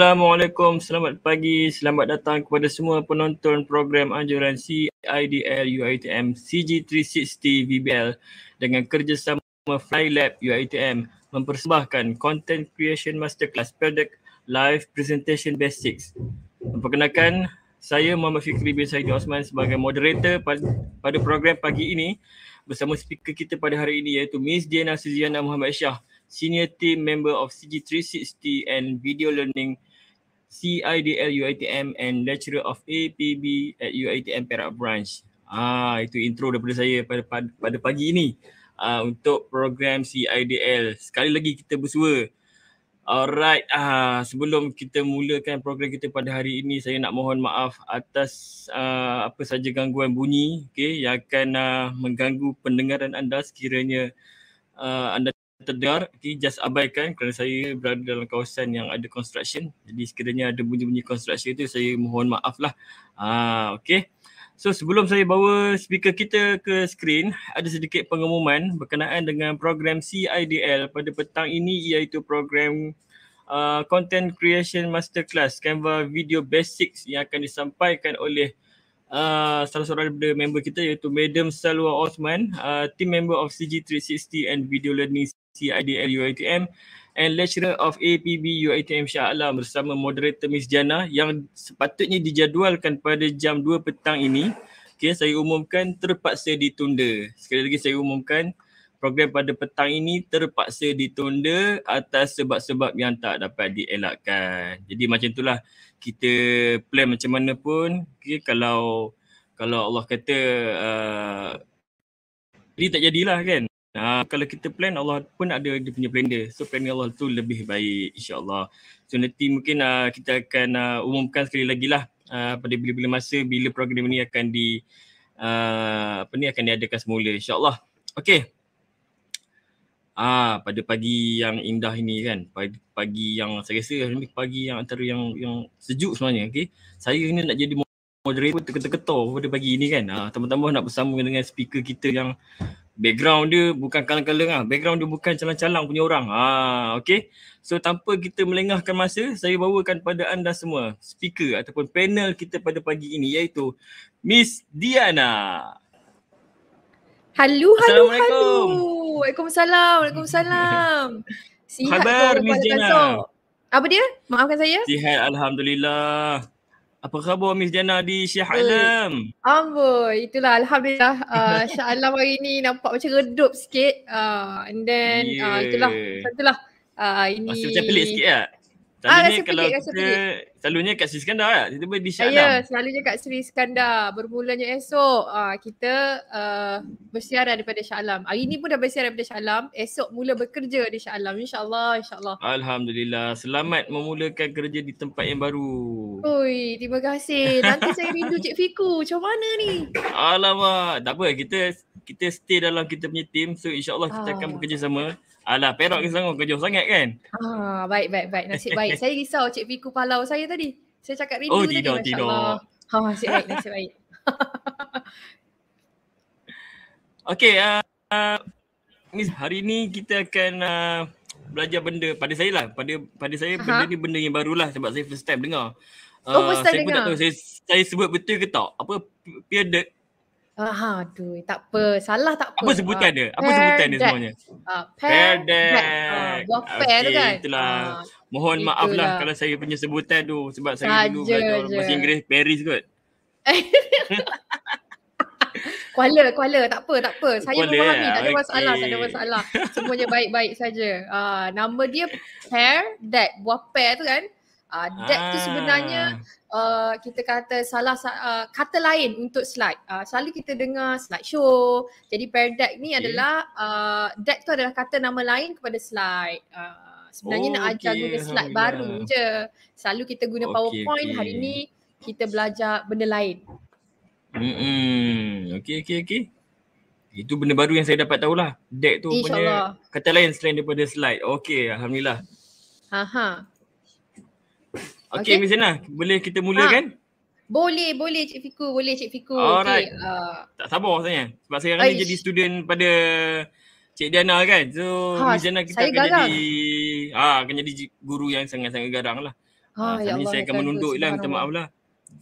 Assalamualaikum, selamat pagi, selamat datang kepada semua penonton program anjuran CIDL UiTM CG360 VBL dengan kerjasama FlyLab UiTM mempersembahkan Content Creation Masterclass Product Live Presentation Basics. Memperkenalkan, saya Muhammad Fikri bin Saidi Osman sebagai moderator pada program pagi ini bersama speaker kita pada hari ini iaitu Miss Diana Suziana Muhammad Syah Senior Team Member of CG360 and Video Learning CIDL Uitm and Lecturer of APB at UITM Perak Branch. Ah itu intro daripada saya pada pada, pada pagi ini ah, untuk program CIDL. Sekali lagi kita bersua. Alright, ah sebelum kita mulakan program kita pada hari ini saya nak mohon maaf atas ah, apa saja gangguan bunyi okay? yang akan ah, mengganggu pendengaran anda sekiranya ah, anda terdengar, okay, just abaikan kerana saya berada dalam kawasan yang ada construction. Jadi sekiranya ada bunyi-bunyi construction itu, saya mohon maaf lah. Ah, okay. So sebelum saya bawa speaker kita ke skrin, ada sedikit pengumuman berkenaan dengan program CIDL pada petang ini iaitu program uh, Content Creation Masterclass Canva Video Basics yang akan disampaikan oleh Uh, salah seorang daripada member kita iaitu Madam Salwa Osman, uh, team member of CG360 and Video Learning CIDL UITM and lecturer of APB UITM Shah Alam bersama moderator Miss Jana yang sepatutnya dijadualkan pada jam 2 petang ini. Okay, saya umumkan terpaksa ditunda. Sekali lagi saya umumkan program pada petang ini terpaksa ditunda atas sebab-sebab yang tak dapat dielakkan. Jadi macam itulah kita plan macam mana pun okay, kalau kalau Allah kata uh, jadi tak jadilah kan. Nah, kalau kita plan Allah pun ada dia punya plan dia. So plan Allah tu lebih baik insya-Allah. So nanti mungkin uh, kita akan uh, umumkan sekali lagi lah uh, pada bila-bila masa bila program ini akan di uh, apa ni akan diadakan semula insya-Allah. Okey. Ah pada pagi yang indah ini kan pagi, pagi yang saya rasa ni pagi yang antara yang yang sejuk sebenarnya okey saya ni nak jadi moderator ketuk-ketuk pada pagi ini kan ah teman-teman nak bersama dengan speaker kita yang background dia bukan kalang-kalang ah background dia bukan calang-calang punya orang ha ah, okay. so tanpa kita melengahkan masa saya bawakan pada anda semua speaker ataupun panel kita pada pagi ini iaitu Miss Diana Halo halo halo Waalaikumsalam Waalaikumsalam Sihat Khabar Miss Diana Apa dia? Maafkan saya. Sihat alhamdulillah. Apa khabar Miss Jana di Syah Alam? Amboi, itulah Alhamdulillah uh, Syah Alam hari ni nampak macam redup sikit uh, And then yeah. uh, ya. itulah, itulah uh, ini... Masih macam pelik sikit lah Ah, selalunya ah, rasa kalau pedik, kita, rasa pedik. selalunya kat Sri Skandar lah. Kan? Tiba-tiba di Syahdam. Ya, selalunya kat Sri Skandar. Bermulanya esok uh, kita uh, bersiaran daripada Syahdam. Hari ni pun dah bersiaran daripada Syahdam. Esok mula bekerja di Syahdam. InsyaAllah, insyaAllah. Alhamdulillah. Selamat memulakan kerja di tempat yang baru. Ui, terima kasih. Nanti saya rindu Cik Fiku. Macam mana ni? Alamak. Tak apa, kita kita stay dalam kita punya team so insyaallah kita oh. akan bekerja sama alah perak ke sangat kerja sangat kan ah baik baik baik nasib baik saya risau cik fiku palau saya tadi saya cakap rindu oh, tidak, tadi tidak. ha nasib baik nasib baik Okay, uh, ni uh, hari ni kita akan uh, belajar benda pada saya lah. Pada pada saya Aha. benda ni benda yang barulah sebab saya first time dengar. Uh, oh, first ah, time saya dengar. pun tak tahu saya, saya sebut betul ke tak. Apa, periodic, Aha, aduh, tak apa. Salah tak apa. Apa sebutan dia? Apa sebutan dia semuanya? Uh, pear deck. buah okay, tu kan? itulah. Ah, Mohon maaf lah, kalau saya punya sebutan tu sebab saya Saja dulu belajar bahasa Inggeris Paris kot. Kuala, Kuala. Tak apa, tak apa. Saya memahami. Tak ada masalah, tak ada masalah. Semuanya baik-baik saja. Ah, nama dia pear deck. Buah pear tu kan? Uh, ah, deck tu sebenarnya uh, kita kata salah uh, kata lain untuk slide. Uh, selalu kita dengar slide show. Jadi pair deck ni okay. adalah uh, deck tu adalah kata nama lain kepada slide. Uh, sebenarnya oh, nak okay. ajar guna slide baru je. Selalu kita guna okay, PowerPoint. Okay. Hari ni kita belajar benda lain. Hmm. Okey okey okey. Itu benda baru yang saya dapat tahulah. Deck tu InsyaAllah. benda kata lain selain daripada slide. Okey, alhamdulillah. Ha Okay, okay. Mizana, boleh kita mulakan? Ah. Ha. Boleh, boleh Cik Fiku, boleh Cik Fiku. Alright. Okay. Uh... Tak sabar sebenarnya. Sebab sekarang Aish. ni jadi student pada Cik Diana kan. So, ha, Mizana kita akan garang. jadi ha, akan jadi ah, guru yang sangat-sangat garang lah. Ha, ha, ya Allah, saya akan menunduk lah, minta maaf lah.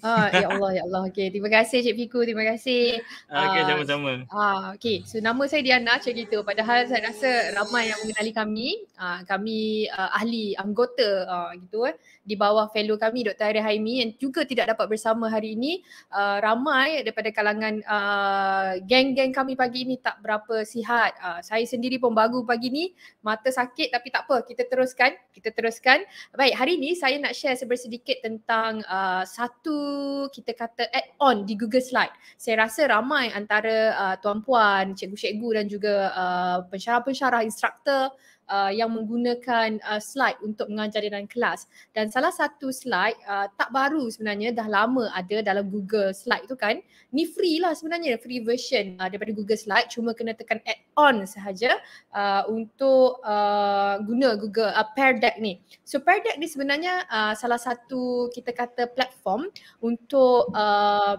Ha, ya Allah, ya Allah. Okay, terima kasih Cik Fiku, terima kasih. Okay, uh, sama-sama. Ha, okay, so nama saya Diana macam gitu. Padahal saya rasa ramai yang mengenali kami. Uh, kami uh, ahli anggota uh, gitu eh di bawah fellow kami Dr. Aira Haimi yang juga tidak dapat bersama hari ini uh, ramai daripada kalangan uh, geng-geng kami pagi ini tak berapa sihat. Uh, saya sendiri pun bagu pagi ini mata sakit tapi tak apa kita teruskan, kita teruskan. Baik, hari ini saya nak share sebersedikit tentang uh, satu kita kata add-on di Google Slide. Saya rasa ramai antara uh, tuan-puan, cikgu-cikgu dan juga uh, pensyarah-pensyarah instruktur uh, yang menggunakan uh, slide untuk mengajar di dalam kelas dan salah satu slide uh, tak baru sebenarnya dah lama ada dalam Google Slide tu kan ni free lah sebenarnya free version uh, daripada Google Slide cuma kena tekan add on sahaja uh, untuk uh, guna Google uh, Pear Deck ni so Pear Deck ni sebenarnya uh, salah satu kita kata platform untuk uh,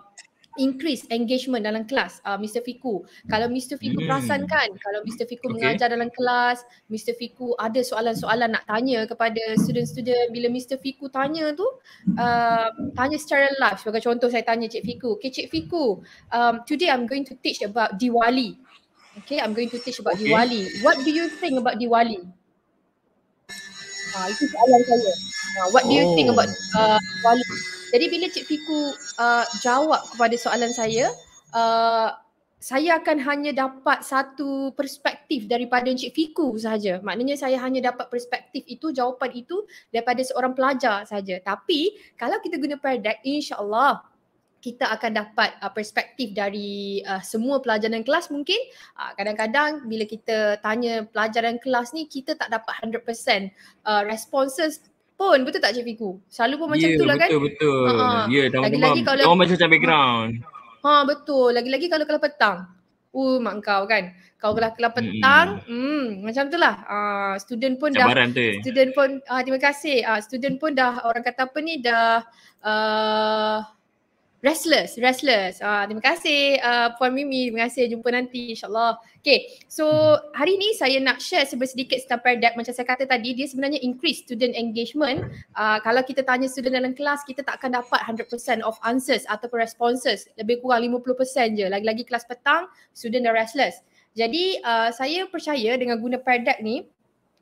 increase engagement dalam kelas uh, Mr Fiku. Kalau Mr Fiku hmm. perasan kan, kalau Mr Fiku okay. mengajar dalam kelas, Mr Fiku ada soalan-soalan nak tanya kepada student-student bila Mr Fiku tanya tu uh, tanya secara live. Sebagai contoh saya tanya Cik Fiku, "Okay Cik Fiku, um today I'm going to teach about Diwali. Okay, I'm going to teach about okay. Diwali. What do you think about Diwali?" Ah, itu soalan saya. Uh, what do you oh. think about uh, Diwali? Jadi bila Cik Fiku uh, jawab kepada soalan saya, uh, saya akan hanya dapat satu perspektif daripada Cik Fiku sahaja. Maknanya saya hanya dapat perspektif itu, jawapan itu daripada seorang pelajar sahaja. Tapi kalau kita guna paradigm, insyaAllah kita akan dapat uh, perspektif dari uh, semua pelajaran kelas mungkin uh, kadang-kadang bila kita tanya pelajaran kelas ni kita tak dapat 100% uh, responses pun betul tak cikgu selalu pun macam yeah, tu lah kan betul betul ha, ha. ya yeah, dah lagi-lagi kalau oh, macam macam ha. background ha betul lagi-lagi kalau kalau petang uh mak kau kan kau kalau kalau petang hmm. hmm macam tu lah uh, student pun Cabaran dah tu. student pun uh, terima kasih uh, student pun dah orang kata apa ni dah uh, Restless, restless. Uh, terima kasih uh, Puan Mimi. Terima kasih. Jumpa nanti insyaAllah. Okay, so hari ni saya nak share sedikit tentang Paradigm. Macam saya kata tadi, dia sebenarnya increase student engagement. Uh, kalau kita tanya student dalam kelas, kita tak akan dapat 100% of answers ataupun responses. Lebih kurang 50% je. Lagi-lagi kelas petang, student dah restless. Jadi uh, saya percaya dengan guna Paradigm ni,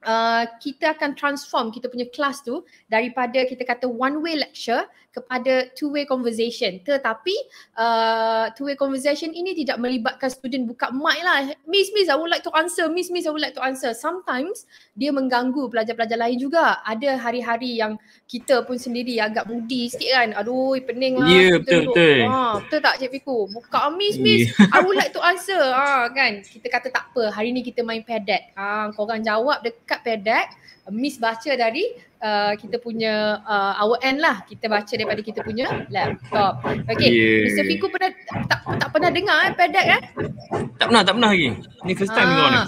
Uh, kita akan transform kita punya kelas tu daripada kita kata one way lecture kepada two-way conversation. Tetapi uh, two-way conversation ini tidak melibatkan student buka mic lah. Miss, miss, I would like to answer. Miss, miss, I would like to answer. Sometimes dia mengganggu pelajar-pelajar lain juga. Ada hari-hari yang kita pun sendiri agak moody sikit kan. Aduh, pening lah. yeah, ya, betul, betul. Ha, betul tak Cik Fiku? Buka, miss, miss, yeah. I would like to answer. Ha, kan? Kita kata tak apa, hari ni kita main padat. Ha, korang jawab dekat padat. Miss baca dari uh, kita punya uh, our end lah kita baca daripada kita punya laptop. Okay, Yeah. Mr. Fiku pernah tak tak pernah dengar eh pedak eh? Tak pernah, tak pernah lagi. Ni first time ah. ni.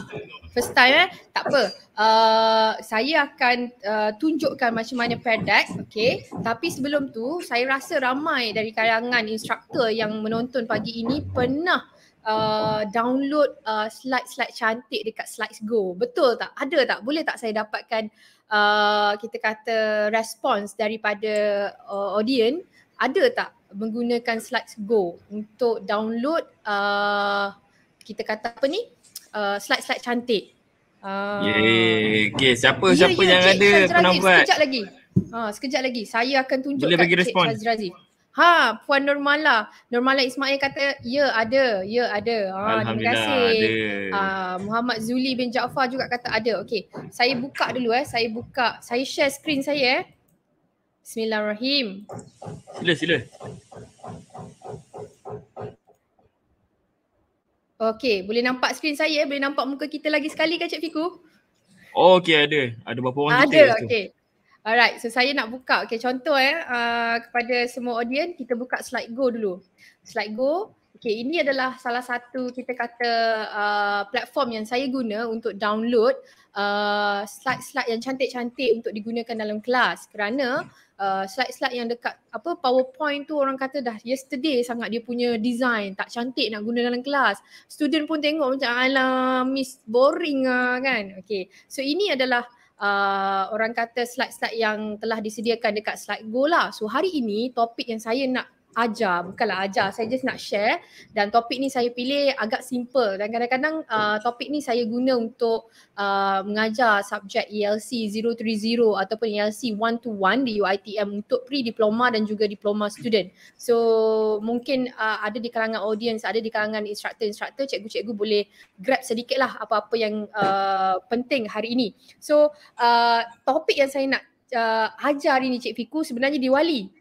First time eh? Tak apa. Uh, saya akan uh, tunjukkan macam mana pedak. Okay. Tapi sebelum tu saya rasa ramai dari kalangan instruktor yang menonton pagi ini pernah Uh, download uh, slide-slide cantik dekat Slides Go. Betul tak? Ada tak? Boleh tak saya dapatkan uh, kita kata response daripada uh, audience? Ada tak menggunakan Slides Go untuk download uh, kita kata apa ni? Uh, slide-slide cantik. Uh, Yeay. Okay. Siapa yeah, siapa yeah, yang Cik ada penampuan? Sekejap lagi. Ha, sekejap lagi. Saya akan tunjukkan Boleh bagi respon. Ha, Puan Normal lah. Ismail kata, ya ada, ya ada. Ha, terima kasih. Ada. Uh, Muhammad Zuli bin Jaafar juga kata ada. Okey, saya buka dulu eh. Saya buka, saya share screen saya eh. Bismillahirrahmanirrahim. Sila, sila. Okey, boleh nampak screen saya eh? Boleh nampak muka kita lagi sekali ke Cik Fiku? Oh, okey ada. Ada berapa orang ada, kita? Ada, okey. Alright, so saya nak buka. Okay, contoh eh uh, kepada semua audience, kita buka slide go dulu. Slide go. Okay, ini adalah salah satu kita kata uh, platform yang saya guna untuk download uh, slide-slide yang cantik-cantik untuk digunakan dalam kelas kerana uh, slide-slide yang dekat apa PowerPoint tu orang kata dah yesterday sangat dia punya design tak cantik nak guna dalam kelas. Student pun tengok macam alam, miss boring ah kan. Okay, so ini adalah Uh, orang kata slide-slide yang telah disediakan dekat slide go lah. So hari ini topik yang saya nak ajar, bukanlah ajar, saya just nak share dan topik ni saya pilih agak simple dan kadang-kadang uh, topik ni saya guna untuk uh, mengajar subjek ELC 030 ataupun ELC 1 to 1 di UITM untuk pre-diploma dan juga diploma student. So mungkin uh, ada di kalangan audience, ada di kalangan instructor-instructor, cikgu-cikgu boleh grab sedikit lah apa-apa yang uh, penting hari ini. So uh, topik yang saya nak uh, ajar hari ni Cik Fiku sebenarnya diwali.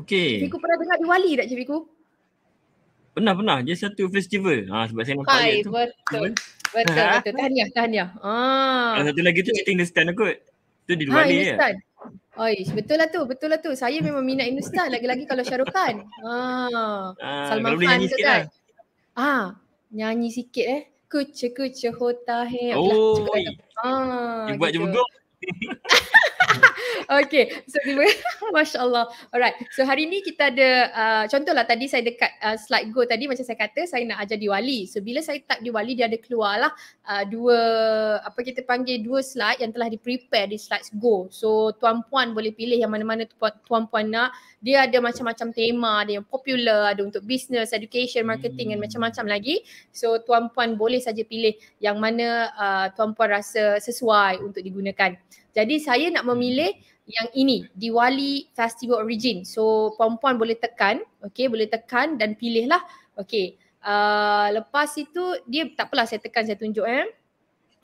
Okey. Cikgu pernah dengar diwali tak cikgu? Pernah pernah. Dia satu festival. Ha sebab saya nak tanya dia tu. Betul. Betul ha? betul. Tahniah tahniah. Ah. Oh, satu lagi tu cerita okay. Hindustan kot. Tu di diwali ha, ya. Hai Oi, betul lah tu, betul lah tu. Saya memang minat Hindustan lagi-lagi kalau Shah Khan. Ha. Ah, Salman Khan nyanyi tu lah. kan. Lah. Ah, nyanyi sikit eh. Kuch kuch hota hai. Oh, ah, dia gitu. buat je okay, so dua. Masya Allah. Alright, so hari ni kita ada, uh, lah tadi saya dekat uh, slide go tadi macam saya kata saya nak ajar diwali. So bila saya tap diwali dia ada keluarlah uh, dua, apa kita panggil dua slide yang telah di-prepare di slide go. So tuan-puan boleh pilih yang mana-mana tuan-puan nak. Dia ada macam-macam tema, ada yang popular, ada untuk business, education, marketing hmm. dan macam-macam lagi. So tuan-puan boleh saja pilih yang mana uh, tuan-puan rasa sesuai untuk digunakan. Jadi saya nak hmm. memilih yang ini Diwali Festival Origin. So perempuan boleh tekan, okey boleh tekan dan pilihlah. Okey. Uh, lepas itu dia tak apalah saya tekan saya tunjuk eh.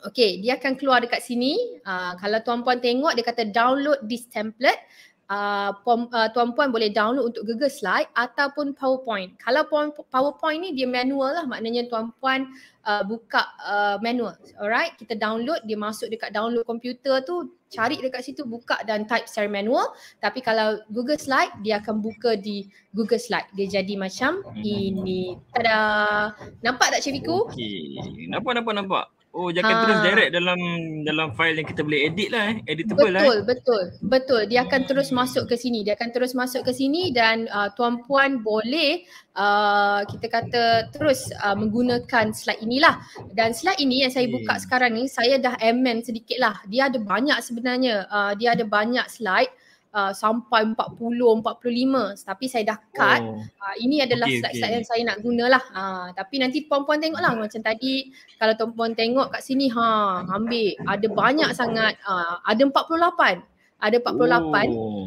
Okey, dia akan keluar dekat sini. Uh, kalau tuan-puan tengok dia kata download this template. Uh, uh, tuan-puan boleh download untuk Google Slide ataupun PowerPoint. Kalau PowerPoint ni dia manual lah maknanya tuan-puan uh, buka uh, manual. Alright, kita download, dia masuk dekat download komputer tu, cari dekat situ, buka dan type secara manual. Tapi kalau Google Slide, dia akan buka di Google Slide. Dia jadi macam hmm. ini. Tada! Nampak tak Cikgu? Okay. Nampak, nampak, nampak. Oh jangan ha. terus ah. direct dalam dalam file yang kita boleh edit lah eh. Editable betul, lah. Betul, betul. Betul. Dia akan terus masuk ke sini. Dia akan terus masuk ke sini dan uh, tuan puan boleh uh, kita kata terus uh, menggunakan slide inilah. Dan slide ini yang saya buka sekarang ni saya dah amend sedikit lah. Dia ada banyak sebenarnya. Uh, dia ada banyak slide. Uh, sampai 40 45 tapi saya dah cut oh. uh, ini adalah okay, slide-slide okay. yang saya nak gunalah uh, tapi nanti puan-puan lah macam tadi kalau tuan-puan tengok kat sini ha ambil ada banyak sangat uh, ada 48 ada 48.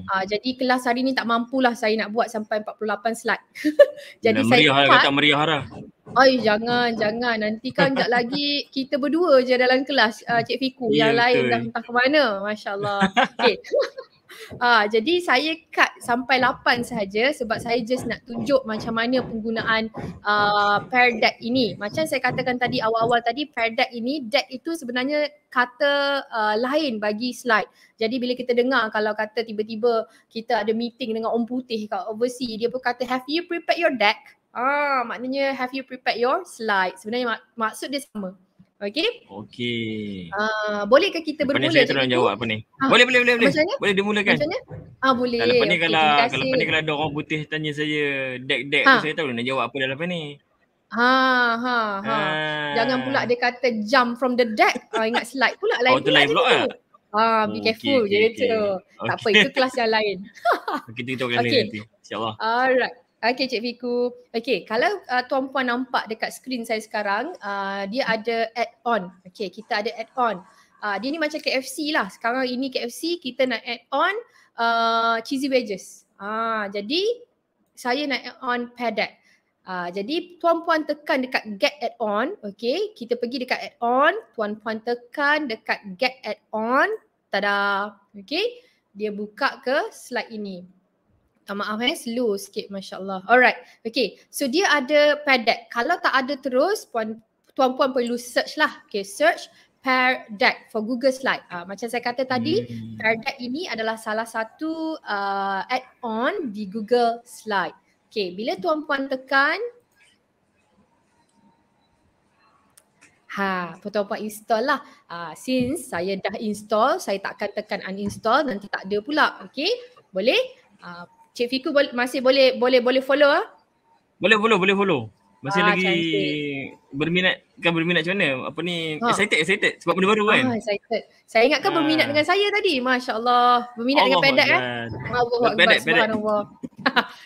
Uh, jadi kelas hari ni tak mampulah saya nak buat sampai 48 slide. jadi nah, saya meriah lah, kata meriah lah. Ai jangan jangan nanti kan tak lagi kita berdua je dalam kelas uh, Cik Fiku yeah, yang lain dah entah ke mana. Masya-Allah. Okey. Ah, jadi saya cut sampai 8 sahaja sebab saya just nak tunjuk macam mana penggunaan uh, pair deck ini. Macam saya katakan tadi awal-awal tadi pair deck ini, deck itu sebenarnya kata uh, lain bagi slide. Jadi bila kita dengar kalau kata tiba-tiba kita ada meeting dengan Om Putih kat overseas, dia pun kata have you prepared your deck? Ah, maknanya have you prepared your slide. Sebenarnya mak- maksud dia sama. Okey. Okey. Uh, bolehkah kita bermula? Mana saya terus jawab apa ni? Ha. Boleh boleh boleh. Macam mana? Boleh dimulakan. Macam mana? Ah boleh. Kalau kalau okay, kalau kalau pening kalau ada orang putih tanya saya dek-dek ha. saya tahu nak jawab apa dalam apa ni. Ha ha ha. Ah. Jangan pula dia kata jump from the deck. Ah ingat slide pula lain. Oh tu lain blok lah. ah. Ha be okay, careful okay, dia okay. tu. Okay. Tak apa itu kelas yang lain. okay, kita kita okay. lain nanti. Insya-Allah. Alright. Okey Cik Fiku. Okey, kalau uh, tuan-puan nampak dekat skrin saya sekarang, uh, dia ada add-on. Okey, kita ada add-on. Uh, dia ni macam KFC lah. Sekarang ini KFC, kita nak add-on uh, cheesy wedges. Ah, uh, jadi saya nak add-on padat. Uh, jadi tuan-puan tekan dekat get add-on. Okey, kita pergi dekat add-on. Tuan-puan tekan dekat get add-on. Tada. Okey, dia buka ke slide ini. Tak maaf eh, slow sikit Masya Allah. Alright, okay. So dia ada padat. Kalau tak ada terus, puan, tuan-puan perlu search lah. Okay, search Pear Deck for Google Slide. Uh, macam saya kata tadi, hmm. Pear Deck ini adalah salah satu uh, add-on di Google Slide. Okay, bila tuan-puan tekan, Ha, tuan-tuan install lah. Uh, since saya dah install, saya takkan tekan uninstall, nanti tak ada pula. Okay, boleh? Uh, Cik Fiku bol- masih boleh boleh boleh follow ah? Boleh follow, boleh follow. Masih ah, lagi cantik. berminat kan berminat macam mana? Apa ni? Ha. Excited, excited sebab benda baru kan? Ah, excited. Saya ingat kan ah. berminat dengan saya tadi. Masya-Allah. Berminat Allah dengan pendek kan? Allah. Allah. Pendek, pendek.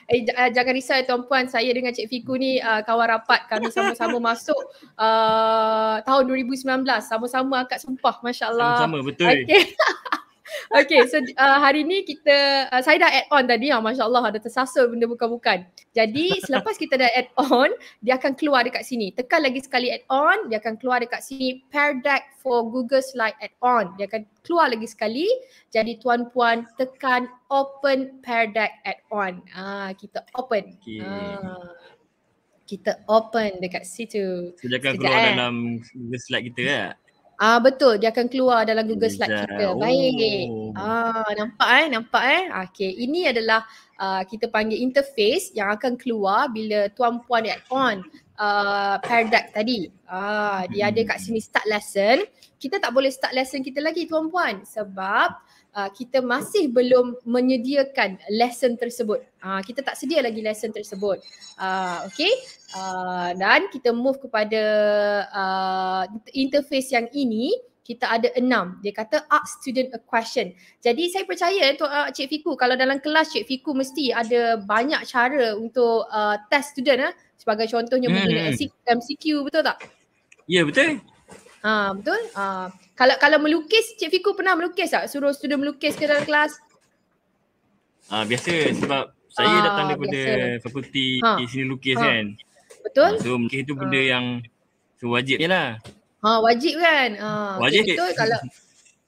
eh, j- eh, jangan risau tuan puan, saya dengan Cik Fiku ni uh, kawan rapat kami sama-sama masuk uh, tahun 2019 sama-sama angkat sumpah. Masya-Allah. Sama-sama, betul. Okay. Okay so uh, hari ni kita uh, saya dah add on tadi ah Masya Allah ada tersasul benda bukan-bukan. Jadi selepas kita dah add on dia akan keluar dekat sini. Tekan lagi sekali add on dia akan keluar dekat sini Pair Deck for Google Slide add on. Dia akan keluar lagi sekali. Jadi tuan puan tekan open Pair Deck add on. Ah kita open. Okay. Ah kita open dekat situ. Sejak keluar eh. dalam slide kita ya. Ah uh, betul dia akan keluar dalam Google Slide Ejai. kita. Baik. Oh. Ah uh, nampak eh nampak eh. Okey ini adalah uh, kita panggil interface yang akan keluar bila tuan puan add on uh, ah, Paradox tadi. Ah uh, dia ada kat hmm. sini start lesson. Kita tak boleh start lesson kita lagi tuan puan sebab Ah, kita masih belum menyediakan lesson tersebut. Uh, kita tak sedia lagi lesson tersebut. Uh, okay. Uh, dan kita move kepada uh, interface yang ini. Kita ada enam. Dia kata ask student a question. Jadi saya percaya Tuan uh, Cik Fiku kalau dalam kelas Cik Fiku mesti ada banyak cara untuk uh, test student. Uh, sebagai contohnya hmm. menggunakan MCQ betul tak? Ya yeah, betul. Ha betul? Ha. kalau kalau melukis Cik Fiku pernah melukis tak? Suruh student melukis ke dalam kelas? Ah ha, biasa sebab saya ha, datang daripada fakulti ha. sini lukis ha. kan. Betul? Ha, so melukis tu benda ha. yang sewajib so, jelah. Ha wajib kan? Ha wajib. Okay, betul kalau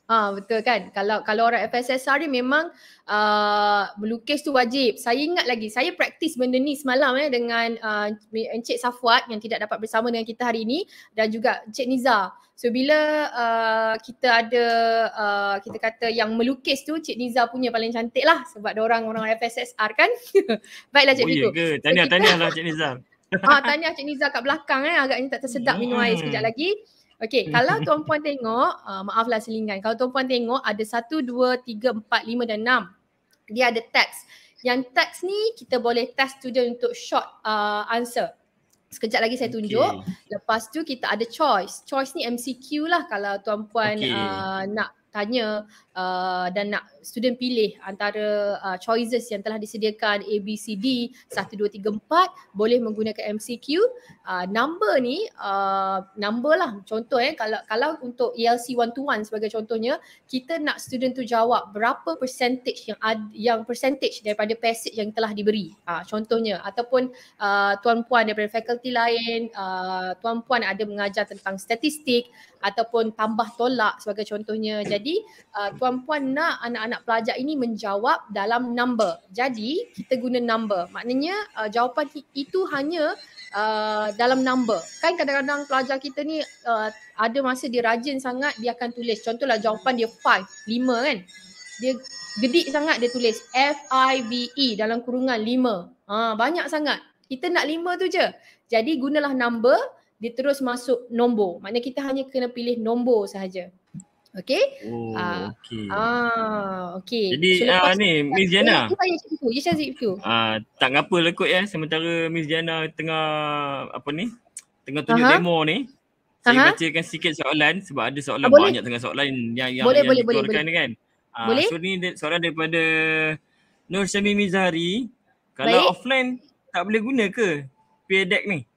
Ha, betul kan? Kalau kalau orang FSSR ni memang uh, melukis tu wajib. Saya ingat lagi, saya praktis benda ni semalam eh dengan uh, Encik Safwat yang tidak dapat bersama dengan kita hari ini dan juga Encik Niza. So bila uh, kita ada, uh, kita kata yang melukis tu Encik Niza punya paling cantik lah sebab dia orang orang FSSR kan? Baiklah Encik Niza. Oh, ya tanya tanya Tahniah, lah Encik Niza. Ah, tanya Encik Niza kat belakang eh agaknya tak tersedap hmm. minum air sekejap lagi. Okay, hmm. kalau tuan puan tengok, uh, maaflah selingan. Kalau tuan puan tengok ada satu, dua, tiga, empat, lima dan enam. Dia ada teks. Yang teks ni kita boleh test student untuk short uh, answer. Sekejap lagi saya tunjuk. Okay. Lepas tu kita ada choice. Choice ni MCQ lah kalau tuan puan okay. uh, nak tanya Uh, dan nak student pilih antara uh, choices yang telah disediakan A, B, C, D, 1, 2, 3, 4 boleh menggunakan MCQ. Uh, number ni, uh, number lah contoh eh kalau kalau untuk ELC 1 to 1 sebagai contohnya kita nak student tu jawab berapa percentage yang ad, yang percentage daripada passage yang telah diberi. Uh, contohnya ataupun uh, tuan-puan daripada fakulti lain, uh, tuan-puan ada mengajar tentang statistik ataupun tambah tolak sebagai contohnya. Jadi uh, puan-puan nak anak-anak pelajar ini menjawab dalam number. Jadi kita guna number. Maknanya uh, jawapan itu hanya uh, dalam number. Kan kadang-kadang pelajar kita ni uh, ada masa dia rajin sangat dia akan tulis. Contohlah jawapan dia five lima kan. Dia gedik sangat dia tulis F I V E dalam kurungan lima. Ha banyak sangat. Kita nak lima tu je. Jadi gunalah number dia terus masuk nombor. Maknanya kita hanya kena pilih nombor sahaja. Okay. Oh, ah. okay. Ah, okay. Jadi so, ah, ni Miss eh, Jana. Saya tanya macam tu. Ya tu. Ah, tak apa lah kot ya. Sementara Miss Jana tengah apa ni? Tengah tunjuk Aha. demo ni. Saya Aha. bacakan sikit soalan sebab ada soalan ah, banyak tengah soalan yang yang boleh, yang boleh, boleh, kan. Ah, boleh. so ni soalan daripada Nur Syamim Mizari. Kalau Baik. offline tak boleh guna ke? Pedek ni.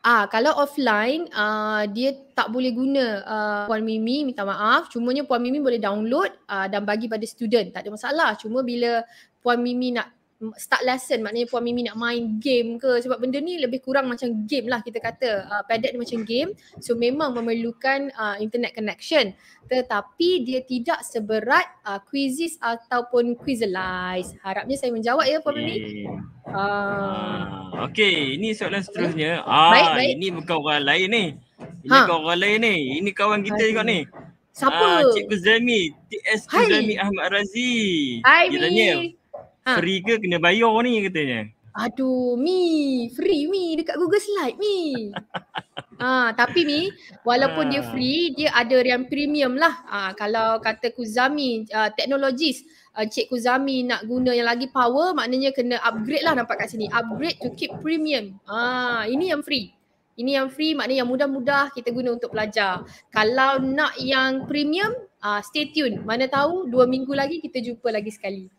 Ah, kalau offline, uh, dia tak boleh guna uh, Puan Mimi, minta maaf. Cumanya Puan Mimi boleh download uh, dan bagi pada student. Tak ada masalah. Cuma bila Puan Mimi nak start lesson maknanya Puan Mimi nak main game ke sebab benda ni lebih kurang macam game lah kita kata uh, ah, padat ni macam game so memang memerlukan uh, internet connection tetapi dia tidak seberat uh, quizzes ataupun quizalize harapnya saya menjawab ya Puan Mimi uh. Hmm. Okay ini soalan seterusnya ah, baik, baik. ini bukan orang lain ni ini ha. kawan orang lain ni ini kawan kita Hai. juga ni Siapa? Ah, Cikgu Zami, TS Zami Ahmad Razi. Hai, Dia Mi ha. free ke kena bayar ni katanya. Aduh, mi, free mi dekat Google Slide mi. ha, tapi mi, walaupun ha. dia free, dia ada yang premium lah. Ha, kalau kata Kuzami, uh, teknologis, uh, Cik Kuzami nak guna yang lagi power, maknanya kena upgrade lah nampak kat sini. Upgrade to keep premium. Ha, ini yang free. Ini yang free maknanya yang mudah-mudah kita guna untuk pelajar. Kalau nak yang premium, uh, stay tune. Mana tahu dua minggu lagi kita jumpa lagi sekali.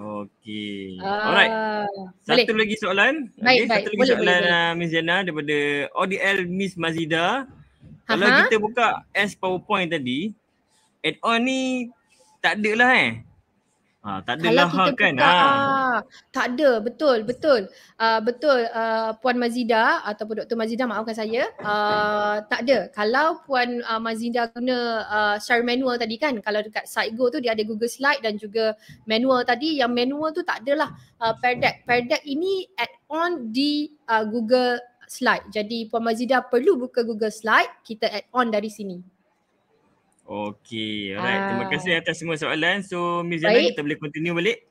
Okey. Uh, Alright. Ah, satu boleh. lagi soalan. Baik, okay. baik. Satu lagi boleh, soalan boleh, uh, Miss Jana daripada ODL Miss Mazida. Ha-ha. Kalau kita buka S PowerPoint tadi, add-on ni tak ada lah eh. Ha, tak adalah kita kan? buka, Ha. Ha, tak ada, betul, betul. Uh, betul uh, Puan Mazida ataupun Dr. Mazida maafkan saya. Uh, tak ada. Kalau Puan uh, Mazida guna uh, share manual tadi kan, kalau dekat site go tu dia ada Google Slide dan juga manual tadi. Yang manual tu tak adalah uh, Perdek. Perdek ini add-on di uh, Google Slide. Jadi Puan Mazida perlu buka Google Slide, kita add-on dari sini. Okay, alright. Terima ah. kasih atas semua soalan. So, Miss Zainal, kita boleh continue balik?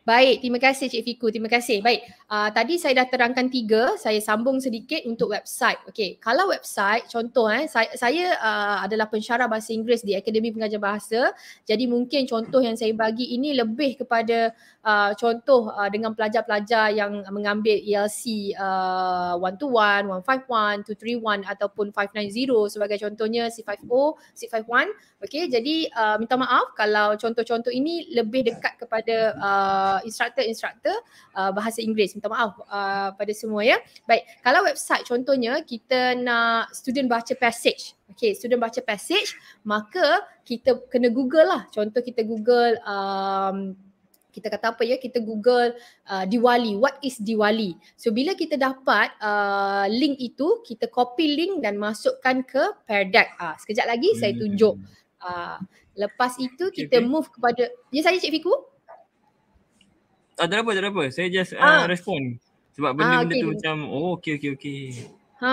Baik, terima kasih Cik Fiku. Terima kasih. Baik, uh, tadi saya dah terangkan tiga. Saya sambung sedikit untuk website. Okey, kalau website, contoh eh, saya, saya uh, adalah pensyarah bahasa Inggeris di Akademi Pengajar Bahasa. Jadi mungkin contoh yang saya bagi ini lebih kepada uh, contoh uh, dengan pelajar-pelajar yang mengambil ELC uh, 1 to 1, 151, 231 1 ataupun 590 sebagai contohnya C50, C51. Okey, jadi uh, minta maaf kalau contoh-contoh ini lebih dekat kepada uh, uh, instructor-instructor uh, bahasa Inggeris. Minta maaf uh, pada semua ya. Baik, kalau website contohnya kita nak student baca passage. Okay, student baca passage, maka kita kena Google lah. Contoh kita Google um, kita kata apa ya kita google uh, Diwali what is Diwali so bila kita dapat uh, link itu kita copy link dan masukkan ke Pear Deck uh, ah, sekejap lagi hmm. saya tunjuk uh, lepas itu kita okay. move kepada ya saya Cik Fiku Ah, tak ada apa, tak ada apa. Saya just ha. uh, respon. Sebab benda-benda ha, ah, okay. tu macam, oh okey, okey, okey. Ha,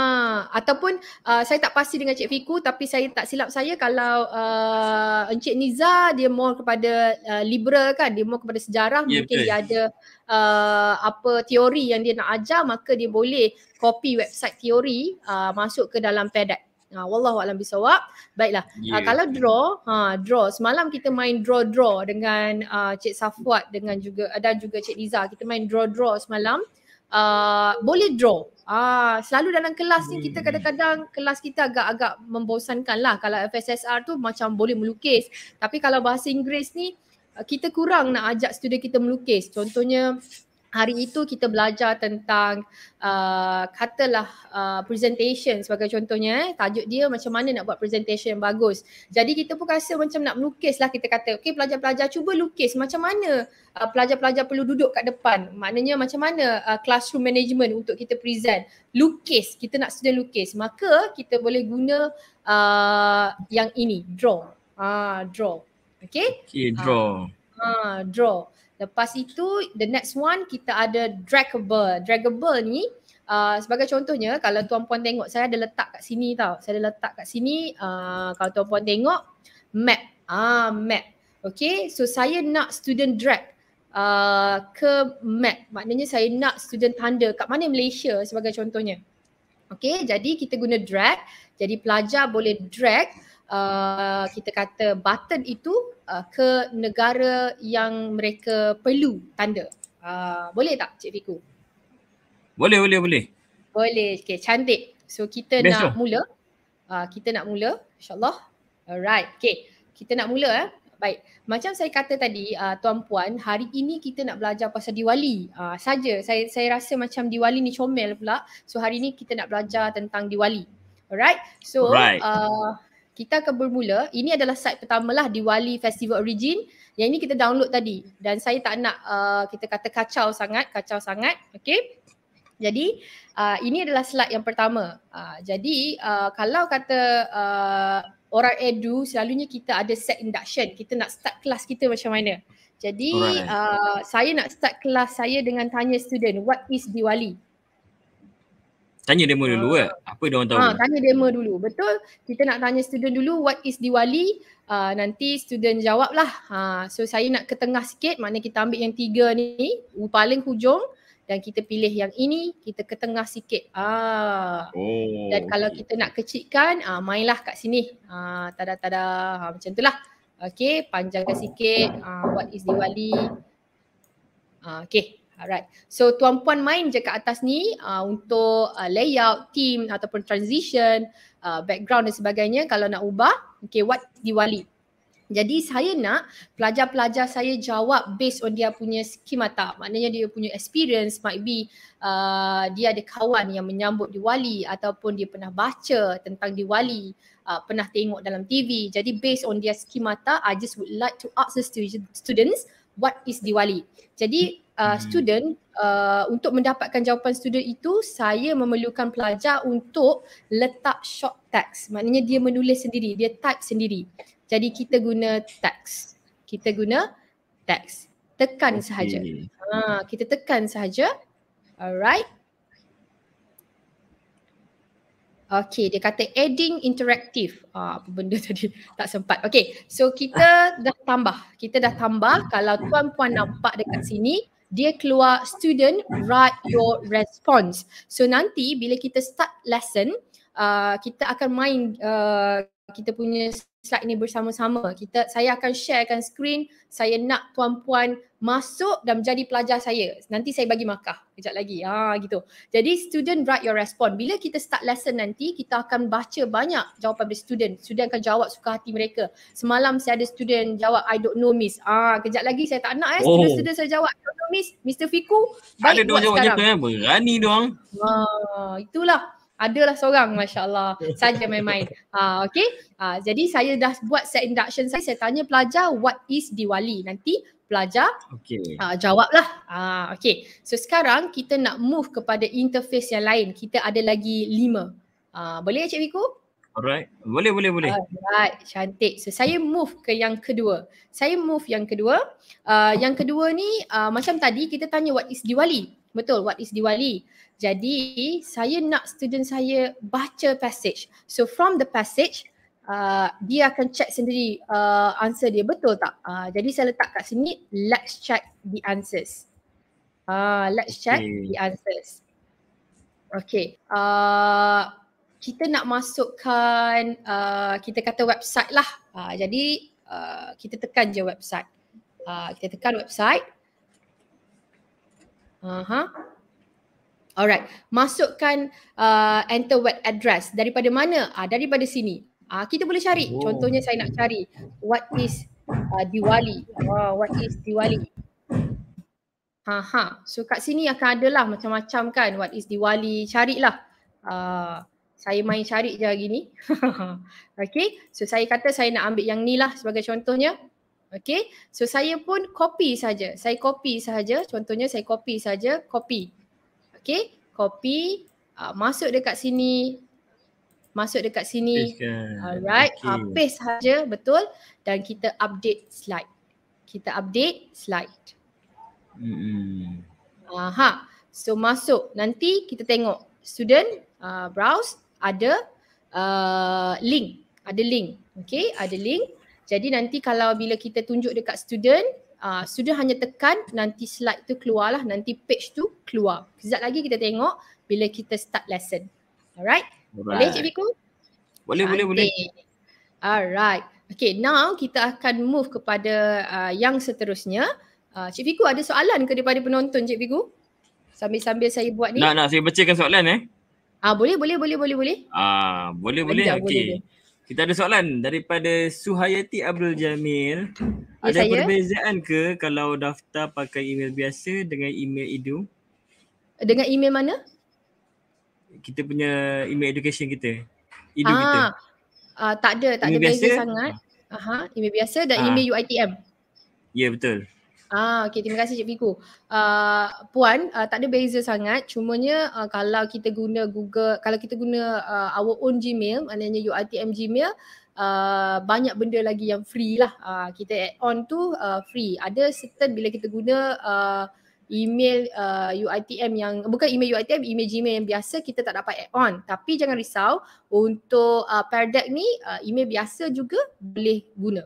ataupun uh, saya tak pasti dengan Cik Fiku tapi saya tak silap saya kalau uh, Encik Niza dia more kepada uh, liberal kan, dia more kepada sejarah yeah, mungkin betul. dia ada uh, apa teori yang dia nak ajar maka dia boleh copy website teori uh, masuk ke dalam pedat Ha wallahu alam bisawab. Baiklah. Ha, yeah. Uh, kalau draw, ha draw. Semalam kita main draw draw dengan uh, Cik Safwat dengan juga ada juga Cik Liza. Kita main draw draw semalam. Uh, boleh draw. uh, selalu dalam kelas ni kita hmm. kadang-kadang kelas kita agak-agak membosankan lah kalau FSSR tu macam boleh melukis. Tapi kalau bahasa Inggeris ni kita kurang nak ajak student kita melukis. Contohnya hari itu kita belajar tentang uh, katalah uh, presentation sebagai contohnya eh tajuk dia macam mana nak buat presentation yang bagus jadi kita pun rasa macam nak melukis lah kita kata okey pelajar-pelajar cuba lukis macam mana uh, pelajar-pelajar perlu duduk kat depan maknanya macam mana uh, classroom management untuk kita present lukis kita nak student lukis maka kita boleh guna uh, yang ini draw ah uh, draw okey okey draw ah uh, draw Lepas itu the next one kita ada draggable. Draggable ni Uh, sebagai contohnya kalau tuan puan tengok saya ada letak kat sini tau. Saya ada letak kat sini uh, kalau tuan puan tengok map. Ah map. Okay so saya nak student drag uh, ke map. Maknanya saya nak student tanda kat mana Malaysia sebagai contohnya. Okay jadi kita guna drag. Jadi pelajar boleh drag uh, uh, kita kata button itu uh, ke negara yang mereka perlu tanda. Uh, boleh tak Cik Fiku? Boleh, boleh, boleh. Boleh. Okay, cantik. So kita Best nak so. mula. Uh, kita nak mula. InsyaAllah. Alright. Okay. Kita nak mula eh. Baik. Macam saya kata tadi, uh, tuan puan, hari ini kita nak belajar pasal Diwali uh, saja. Saya saya rasa macam Diwali ni comel pula. So hari ini kita nak belajar tentang Diwali. Alright. So Alright. Uh, kita akan bermula ini adalah site pertama lah di Wali Festival Origin yang ini kita download tadi dan saya tak nak uh, kita kata kacau sangat kacau sangat Okay, jadi uh, ini adalah slide yang pertama uh, jadi uh, kalau kata uh, orang edu selalunya kita ada set induction kita nak start kelas kita macam mana jadi uh, saya nak start kelas saya dengan tanya student what is Diwali tanya demo uh, dulu eh. Apa dia orang tahu? Ha, uh, tanya demo dulu. Betul. Kita nak tanya student dulu what is Diwali. Uh, nanti student jawablah. lah. Ha, uh, so saya nak ke tengah sikit. Mana kita ambil yang tiga ni. Paling hujung. Dan kita pilih yang ini, kita ke tengah sikit. Ah. Oh. Dan kalau kita nak kecikkan, ah, mainlah kat sini. Ah, tada tada, ah, macam lah. Okay, panjangkan sikit. Ah, what is Diwali? Ah, okay, Alright. So tuan puan main je kat atas ni uh, untuk uh, layout, team ataupun transition, uh, background dan sebagainya kalau nak ubah, okay what diwali. Jadi saya nak pelajar-pelajar saya jawab based on dia punya skimata. Maknanya dia punya experience might be uh, dia ada kawan yang menyambut diwali ataupun dia pernah baca tentang diwali, uh, pernah tengok dalam TV. Jadi based on dia skimata, I just would like to ask the students what is diwali. Jadi uh, hmm. student uh, untuk mendapatkan jawapan student itu saya memerlukan pelajar untuk letak short text maknanya dia menulis sendiri dia type sendiri jadi kita guna text kita guna text tekan okay. sahaja ha kita tekan sahaja alright Okay, dia kata adding interaktif. Ah, apa benda tadi? Tak sempat. Okay, so kita dah tambah. Kita dah tambah. Kalau tuan-puan nampak dekat sini, dia keluar student write your response. So nanti bila kita start lesson, uh, kita akan main uh, kita punya slide ini bersama-sama. Kita saya akan sharekan screen. Saya nak tuan-puan masuk dan menjadi pelajar saya. Nanti saya bagi markah. Kejap lagi. Ha gitu. Jadi student write your respond Bila kita start lesson nanti, kita akan baca banyak jawapan dari student. Student akan jawab suka hati mereka. Semalam saya ada student jawab I don't know miss. Ah kejap lagi saya tak nak eh. Oh. Student, student saya jawab I don't know miss. Mr. Fiku. ada dua jawab sekarang. je eh. kan? Berani dong. Ha itulah adalah seorang Masya Allah saja main-main ha, ah, okay ha, ah, jadi saya dah buat set induction saya saya tanya pelajar what is Diwali nanti pelajar okay. ha, ah, jawablah ha, okay so sekarang kita nak move kepada interface yang lain kita ada lagi lima ha, boleh Encik Wiku? Alright, boleh boleh boleh. Alright, cantik. So saya move ke yang kedua. Saya move yang kedua. Uh, yang kedua ni uh, macam tadi kita tanya what is Diwali. Betul, what is Diwali. Jadi saya nak student saya baca passage. So from the passage uh, dia akan check sendiri uh, answer dia betul tak. Uh, jadi saya letak kat sini let's check the answers. Uh, let's check the answers. Okay. Uh, kita nak masukkan uh, kita kata website lah. Uh, jadi uh, kita tekan je website. Uh, kita tekan website. Aha. Uh-huh. Alright, masukkan uh, enter web address daripada mana? Ah uh, daripada sini. Ah uh, kita boleh cari. Oh. Contohnya saya nak cari what is uh, Diwali. Wow, ah, what is Diwali? Ha ha. So kat sini akan ada lah macam-macam kan what is Diwali. Cari lah. uh, ah, saya main cari je hari ni. okay, so saya kata saya nak ambil yang ni lah sebagai contohnya. Okay, so saya pun copy saja. Saya copy saja. Contohnya saya copy saja, copy. Okay, copy, uh, masuk dekat sini, masuk dekat sini. Kan. Alright, okay. uh, ah, paste saja betul dan kita update slide. Kita update slide. Mm-hmm. Aha, so masuk nanti kita tengok student uh, browse ada uh, link, ada link. Okay, ada link. Jadi nanti kalau bila kita tunjuk dekat student, uh, sudah hanya tekan nanti slide tu keluarlah nanti page tu keluar kejap lagi kita tengok bila kita start lesson alright right. boleh cik Biku? boleh boleh boleh alright Okay, now kita akan move kepada uh, yang seterusnya. Uh, Cik Fiku ada soalan ke daripada penonton Cik Fiku? Sambil-sambil saya buat ni. Nak nak saya bacakan soalan eh? Ah uh, boleh boleh boleh boleh boleh. Ah uh, boleh boleh. Okey. Kita ada soalan daripada Suhayati Abdul Jamil. Ya, ada saya? perbezaan ke kalau daftar pakai email biasa dengan email edu? Dengan email mana? Kita punya email education kita. Edu ah, kita. Ah, tak ada, tak email ada beza sangat. Ah. Aha, email biasa dan ah. email UITM. Ya, betul. Ah, okay. Terima kasih Cik Fiku. Uh, Puan, uh, tak ada beza sangat. Cumanya uh, kalau kita guna Google, kalau kita guna uh, our own Gmail, maknanya URTM Gmail, Uh, banyak benda lagi yang free lah uh, kita add on tu uh, free ada certain bila kita guna uh, email uh, UITM yang bukan email UITM email Gmail yang biasa kita tak dapat add on tapi jangan risau untuk uh, Pear Deck ni uh, email biasa juga boleh guna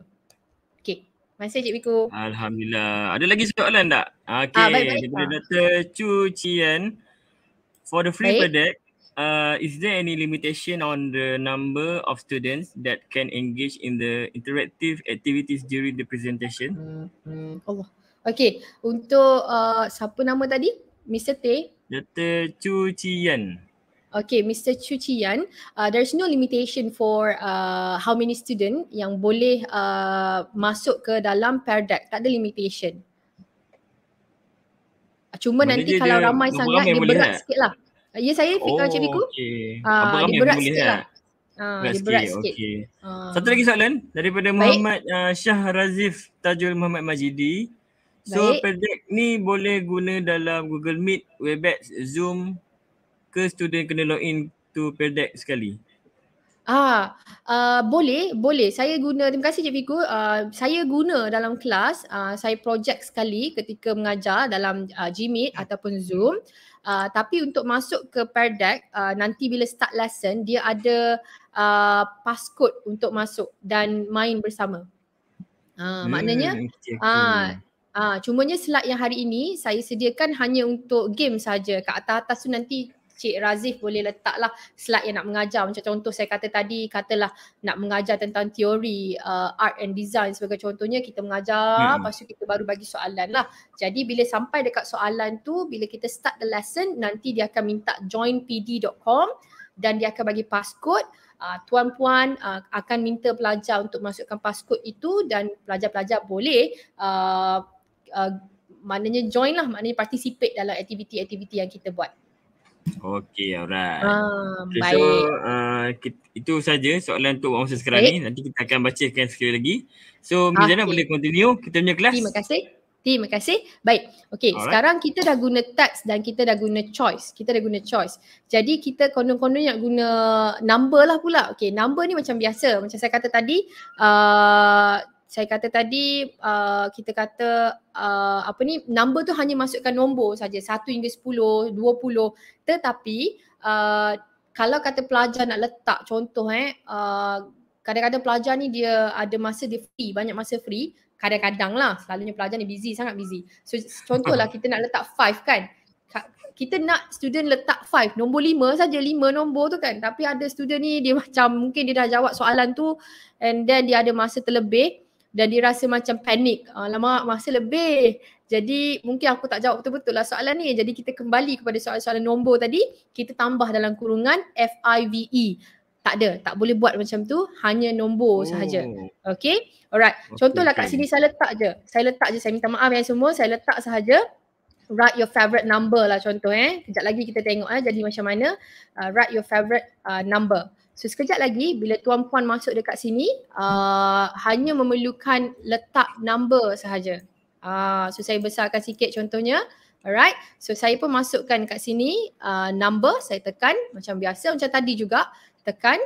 masih Cik Miku. Alhamdulillah. Ada lagi soalan tak? Ah, ah, okay. Daripada ah, Dr. Chu Chien. For the free project, uh, is there any limitation on the number of students that can engage in the interactive activities during the presentation? Hmm, hmm. Allah. Okay. Untuk uh, siapa nama tadi? Mr. Tay? Dr. Chu Chien. Okay, Mr. Chuchian, uh, there's no limitation for uh, how many student yang boleh uh, masuk ke dalam Perdak. Tak ada limitation. Cuma Mereka nanti kalau ramai sangat, dia berat lihat. sikit lah. Ya, yeah, saya fikir oh, cikgu. Okay. Uh, dia berat sikit lah. Uh, ya, oh, uh berat, ya? lah. Uh, berat sikit. Okay. Uh. Satu lagi soalan daripada Baik. Muhammad uh, Syah Razif Tajul Muhammad Majidi. So, Perdak ni boleh guna dalam Google Meet, Webex, Zoom, ke student kena log in to Perdex sekali? Ah, uh, boleh, boleh. Saya guna, terima kasih Cik Fiku. Uh, saya guna dalam kelas, uh, saya projek sekali ketika mengajar dalam uh, Gmeet ataupun Zoom. Uh, tapi untuk masuk ke Perdex, uh, nanti bila start lesson, dia ada uh, passcode untuk masuk dan main bersama. Uh, hmm, maknanya, okay. uh, Ah, cumanya slide yang hari ini saya sediakan hanya untuk game saja. Kat atas-atas tu nanti Cik Razif boleh letaklah slide yang nak mengajar macam contoh saya kata tadi katalah nak mengajar tentang teori uh, art and design sebagai contohnya kita mengajar hmm. lepas tu kita baru bagi soalan lah jadi bila sampai dekat soalan tu bila kita start the lesson nanti dia akan minta join joinpd.com dan dia akan bagi passcode uh, tuan-puan uh, akan minta pelajar untuk masukkan paskod itu dan pelajar-pelajar boleh uh, uh, maknanya join lah, maknanya participate dalam aktiviti-aktiviti yang kita buat. Ah, okay, alright. Um, okay, baik. So, uh, ah, kita, itu saja soalan untuk Wang sekarang baik. ni. Nanti kita akan bacakan sekali lagi. So, Mizana okay. boleh continue kita punya kelas. Terima kasih. Terima kasih. Baik. Okay, alright. sekarang kita dah guna text dan kita dah guna choice. Kita dah guna choice. Jadi, kita konon-konon yang guna number lah pula. Okay, number ni macam biasa. Macam saya kata tadi, uh, saya kata tadi uh, kita kata uh, apa ni number tu hanya masukkan nombor saja satu hingga sepuluh, dua puluh. tetapi uh, kalau kata pelajar nak letak contoh eh uh, kadang-kadang pelajar ni dia ada masa dia free banyak masa free kadang-kadang lah selalunya pelajar ni busy sangat busy so contohlah kita nak letak five kan kita nak student letak five nombor lima saja lima nombor tu kan tapi ada student ni dia macam mungkin dia dah jawab soalan tu and then dia ada masa terlebih dan dia rasa macam panik. Uh, ah, lama masa lebih. Jadi mungkin aku tak jawab betul-betul lah soalan ni. Jadi kita kembali kepada soalan-soalan nombor tadi. Kita tambah dalam kurungan FIVE. Tak ada. Tak boleh buat macam tu. Hanya nombor oh. sahaja. Okay. Alright. Okay, Contohlah okay. kat sini saya letak je. Saya letak je. Saya minta maaf yang semua. Saya letak sahaja. Write your favorite number lah contoh eh. Kejap lagi kita tengok eh. Jadi macam mana. Uh, write your favorite uh, ah, number. So sekejap lagi bila tuan puan masuk dekat sini uh, hanya memerlukan letak number sahaja. Uh, so saya besarkan sikit contohnya. Alright. So saya pun masukkan dekat sini uh, number saya tekan macam biasa macam tadi juga tekan.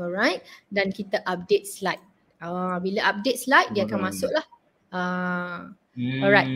Alright. Dan kita update slide. Uh, bila update slide dia akan hmm. masuklah. Uh, Hmm. Alright.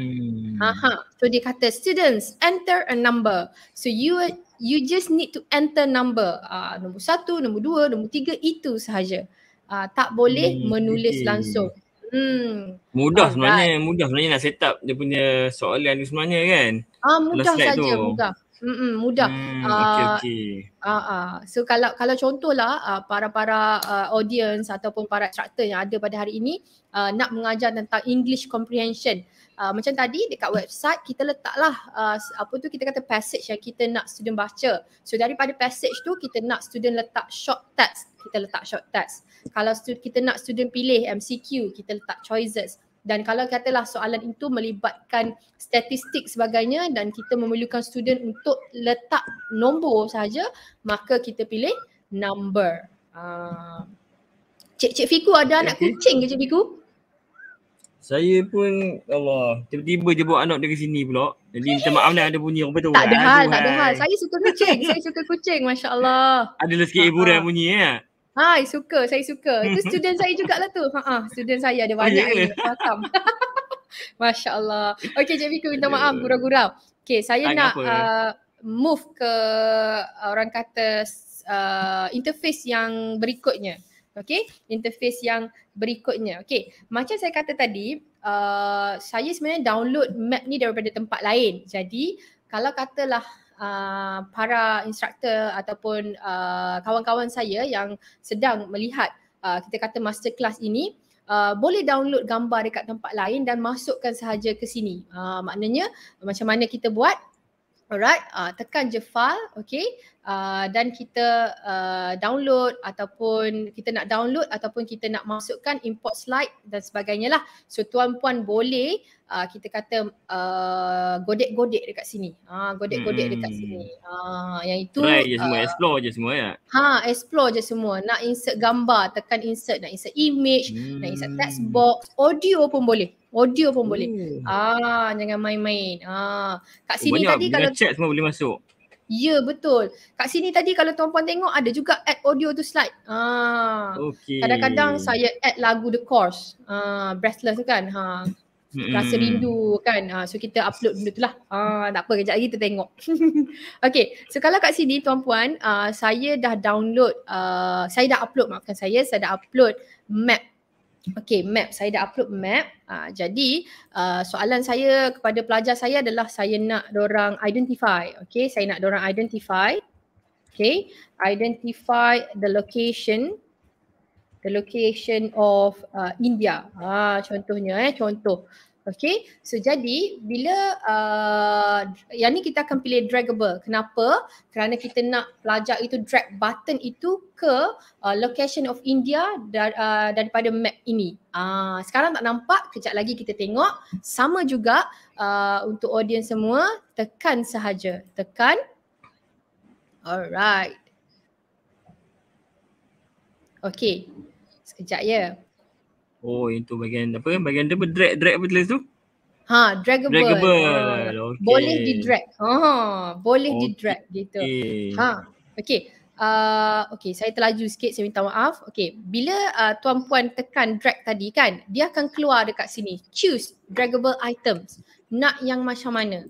Aha. So dia kata students enter a number. So you you just need to enter number. Ah uh, nombor satu, nombor dua, nombor tiga itu sahaja. Ah uh, tak boleh hmm. menulis langsung. Hmm. Mudah Alright. sebenarnya, mudah sebenarnya nak set up dia punya soalan ni sebenarnya kan? Ah uh, mudah saja, mudah. Mm-mm, mudah. Mm, ah, okay, okay. Uh, ah, uh. Ah. So kalau kalau contohlah uh, para-para uh, audience ataupun para instructor yang ada pada hari ini uh, nak mengajar tentang English comprehension. Uh, macam tadi dekat website kita letaklah uh, apa tu kita kata passage yang kita nak student baca. So daripada passage tu kita nak student letak short text. Kita letak short text. Kalau kita nak student pilih MCQ kita letak choices dan kalau katalah soalan itu melibatkan statistik sebagainya dan kita memerlukan student untuk letak nombor saja maka kita pilih number. Uh, ah. Cik-cik Fiku ada okay. anak kucing ke Cik Fiku? Saya pun Allah tiba-tiba je buat anak dari sini pula. Jadi minta maaf dah ada bunyi apa tu. Tak ada hal, tak ada hal. Saya suka kucing. Saya suka kucing. Masya Allah. Adalah sikit hiburan ah, ah. bunyi ya. Eh? Hai suka saya suka Itu student saya jugalah tu ha ah, student saya ada banyak oh, yeah. Masya Allah Okay Cik Fiku minta maaf gurau-gurau Okay saya Tanya nak uh, move ke uh, orang kata uh, interface yang berikutnya Okay interface yang berikutnya Okay macam saya kata tadi uh, saya sebenarnya download map ni daripada tempat lain Jadi kalau katalah uh, para instruktor ataupun uh, kawan-kawan saya yang sedang melihat uh, kita kata masterclass ini Uh, boleh download gambar dekat tempat lain dan masukkan sahaja ke sini. Uh, maknanya macam mana kita buat. Alright, uh, tekan je file, okay. Uh, dan kita uh, download ataupun kita nak download ataupun kita nak masukkan import slide dan sebagainya lah. So tuan-puan boleh uh, kita kata uh, godek-godek dekat sini. Ha godek-godek hmm. dekat sini. uh, yang itu try je uh, semua explore je semua ya. Ha explore je semua. Nak insert gambar, tekan insert, nak insert image, hmm. nak insert hmm. text box, audio pun boleh. Audio pun hmm. boleh. Oh. Ah jangan main-main. Ah kat sini Banyak, tadi kalau chat semua boleh masuk. Ya yeah, betul. Kat sini tadi kalau tuan-puan tengok ada juga add audio to slide. Ah. Okay. Kadang-kadang saya add lagu The Course. Ah, breathless tu kan. Ha mm-hmm. rasa rindu kan. Uh, so kita upload benda tu lah. Uh, tak apa, kejap lagi kita tengok. okay, so kalau kat sini tuan-puan, uh, saya dah download, uh, saya dah upload, maafkan saya, saya dah upload map. Okay, map. Saya dah upload map. Uh, jadi, uh, soalan saya kepada pelajar saya adalah saya nak orang identify. Okay, saya nak orang identify. Okay, identify the location the location of uh, India. Ah contohnya eh contoh. Okay, so jadi bila uh, yang ni kita akan pilih draggable. Kenapa? Kerana kita nak pelajar itu drag button itu ke uh, location of India dar, uh, daripada map ini. Uh, sekarang tak nampak, kejap lagi kita tengok. Sama juga uh, untuk audience semua, tekan sahaja. Tekan. Alright. Okay, sekejap ya. Yeah. Oh, yang tu bahagian apa? bagian apa? Drag, drag apa tulis tu? Ha, draggable. draggable. Ha. Okay. Boleh di drag. Ha, boleh okay. di drag gitu. Ha. Okey. Uh, okay, saya terlaju sikit, saya minta maaf. Okay, bila uh, tuan-puan tekan drag tadi kan, dia akan keluar dekat sini. Choose draggable items. Nak yang macam mana?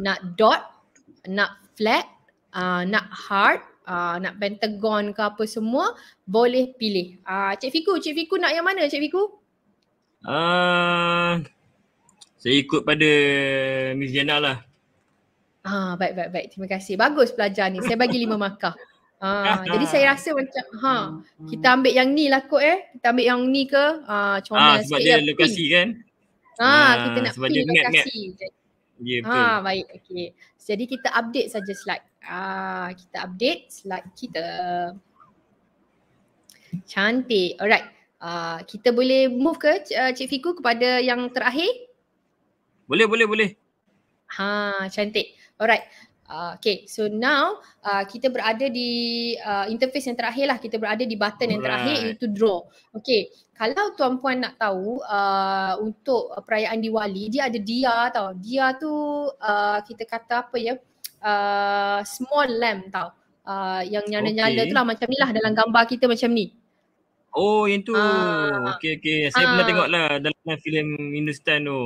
Nak dot, nak flat, uh, nak hard, uh, nak pentagon ke apa semua boleh pilih. Uh, Cik Fiku, Cik Fiku nak yang mana Cik Fiku? Uh, saya ikut pada Miss Jana lah. Ah, uh, baik, baik, baik. Terima kasih. Bagus pelajar ni. Saya bagi lima markah. Uh, ah, jadi saya rasa macam ha hmm. kita ambil yang ni lah kot eh. Kita ambil yang ni ke? Ah, uh, comel sebab dia ya, lokasi pin. kan? Ha, ah, kita nak pergi lokasi. Ya, yeah, ha, baik. Okey. Jadi kita update saja slide. Ah, kita update slide kita. Cantik. Alright. Uh, kita boleh move ke uh, Cik Fiku kepada yang terakhir? Boleh, boleh, boleh. Ha, cantik. Alright. Uh, okay, so now uh, kita berada di uh, interface yang terakhir lah. Kita berada di button yang terakhir iaitu draw. Okay, kalau tuan-puan nak tahu uh, untuk perayaan Diwali, dia ada dia tau. Dia tu uh, kita kata apa ya, Uh, small lamp tau. Uh, yang nyala-nyala okay. tu lah macam ni lah dalam gambar kita macam ni. Oh yang tu. Uh, ah. okay okay. Saya uh, pernah tengok lah dalam filem Hindustan tu.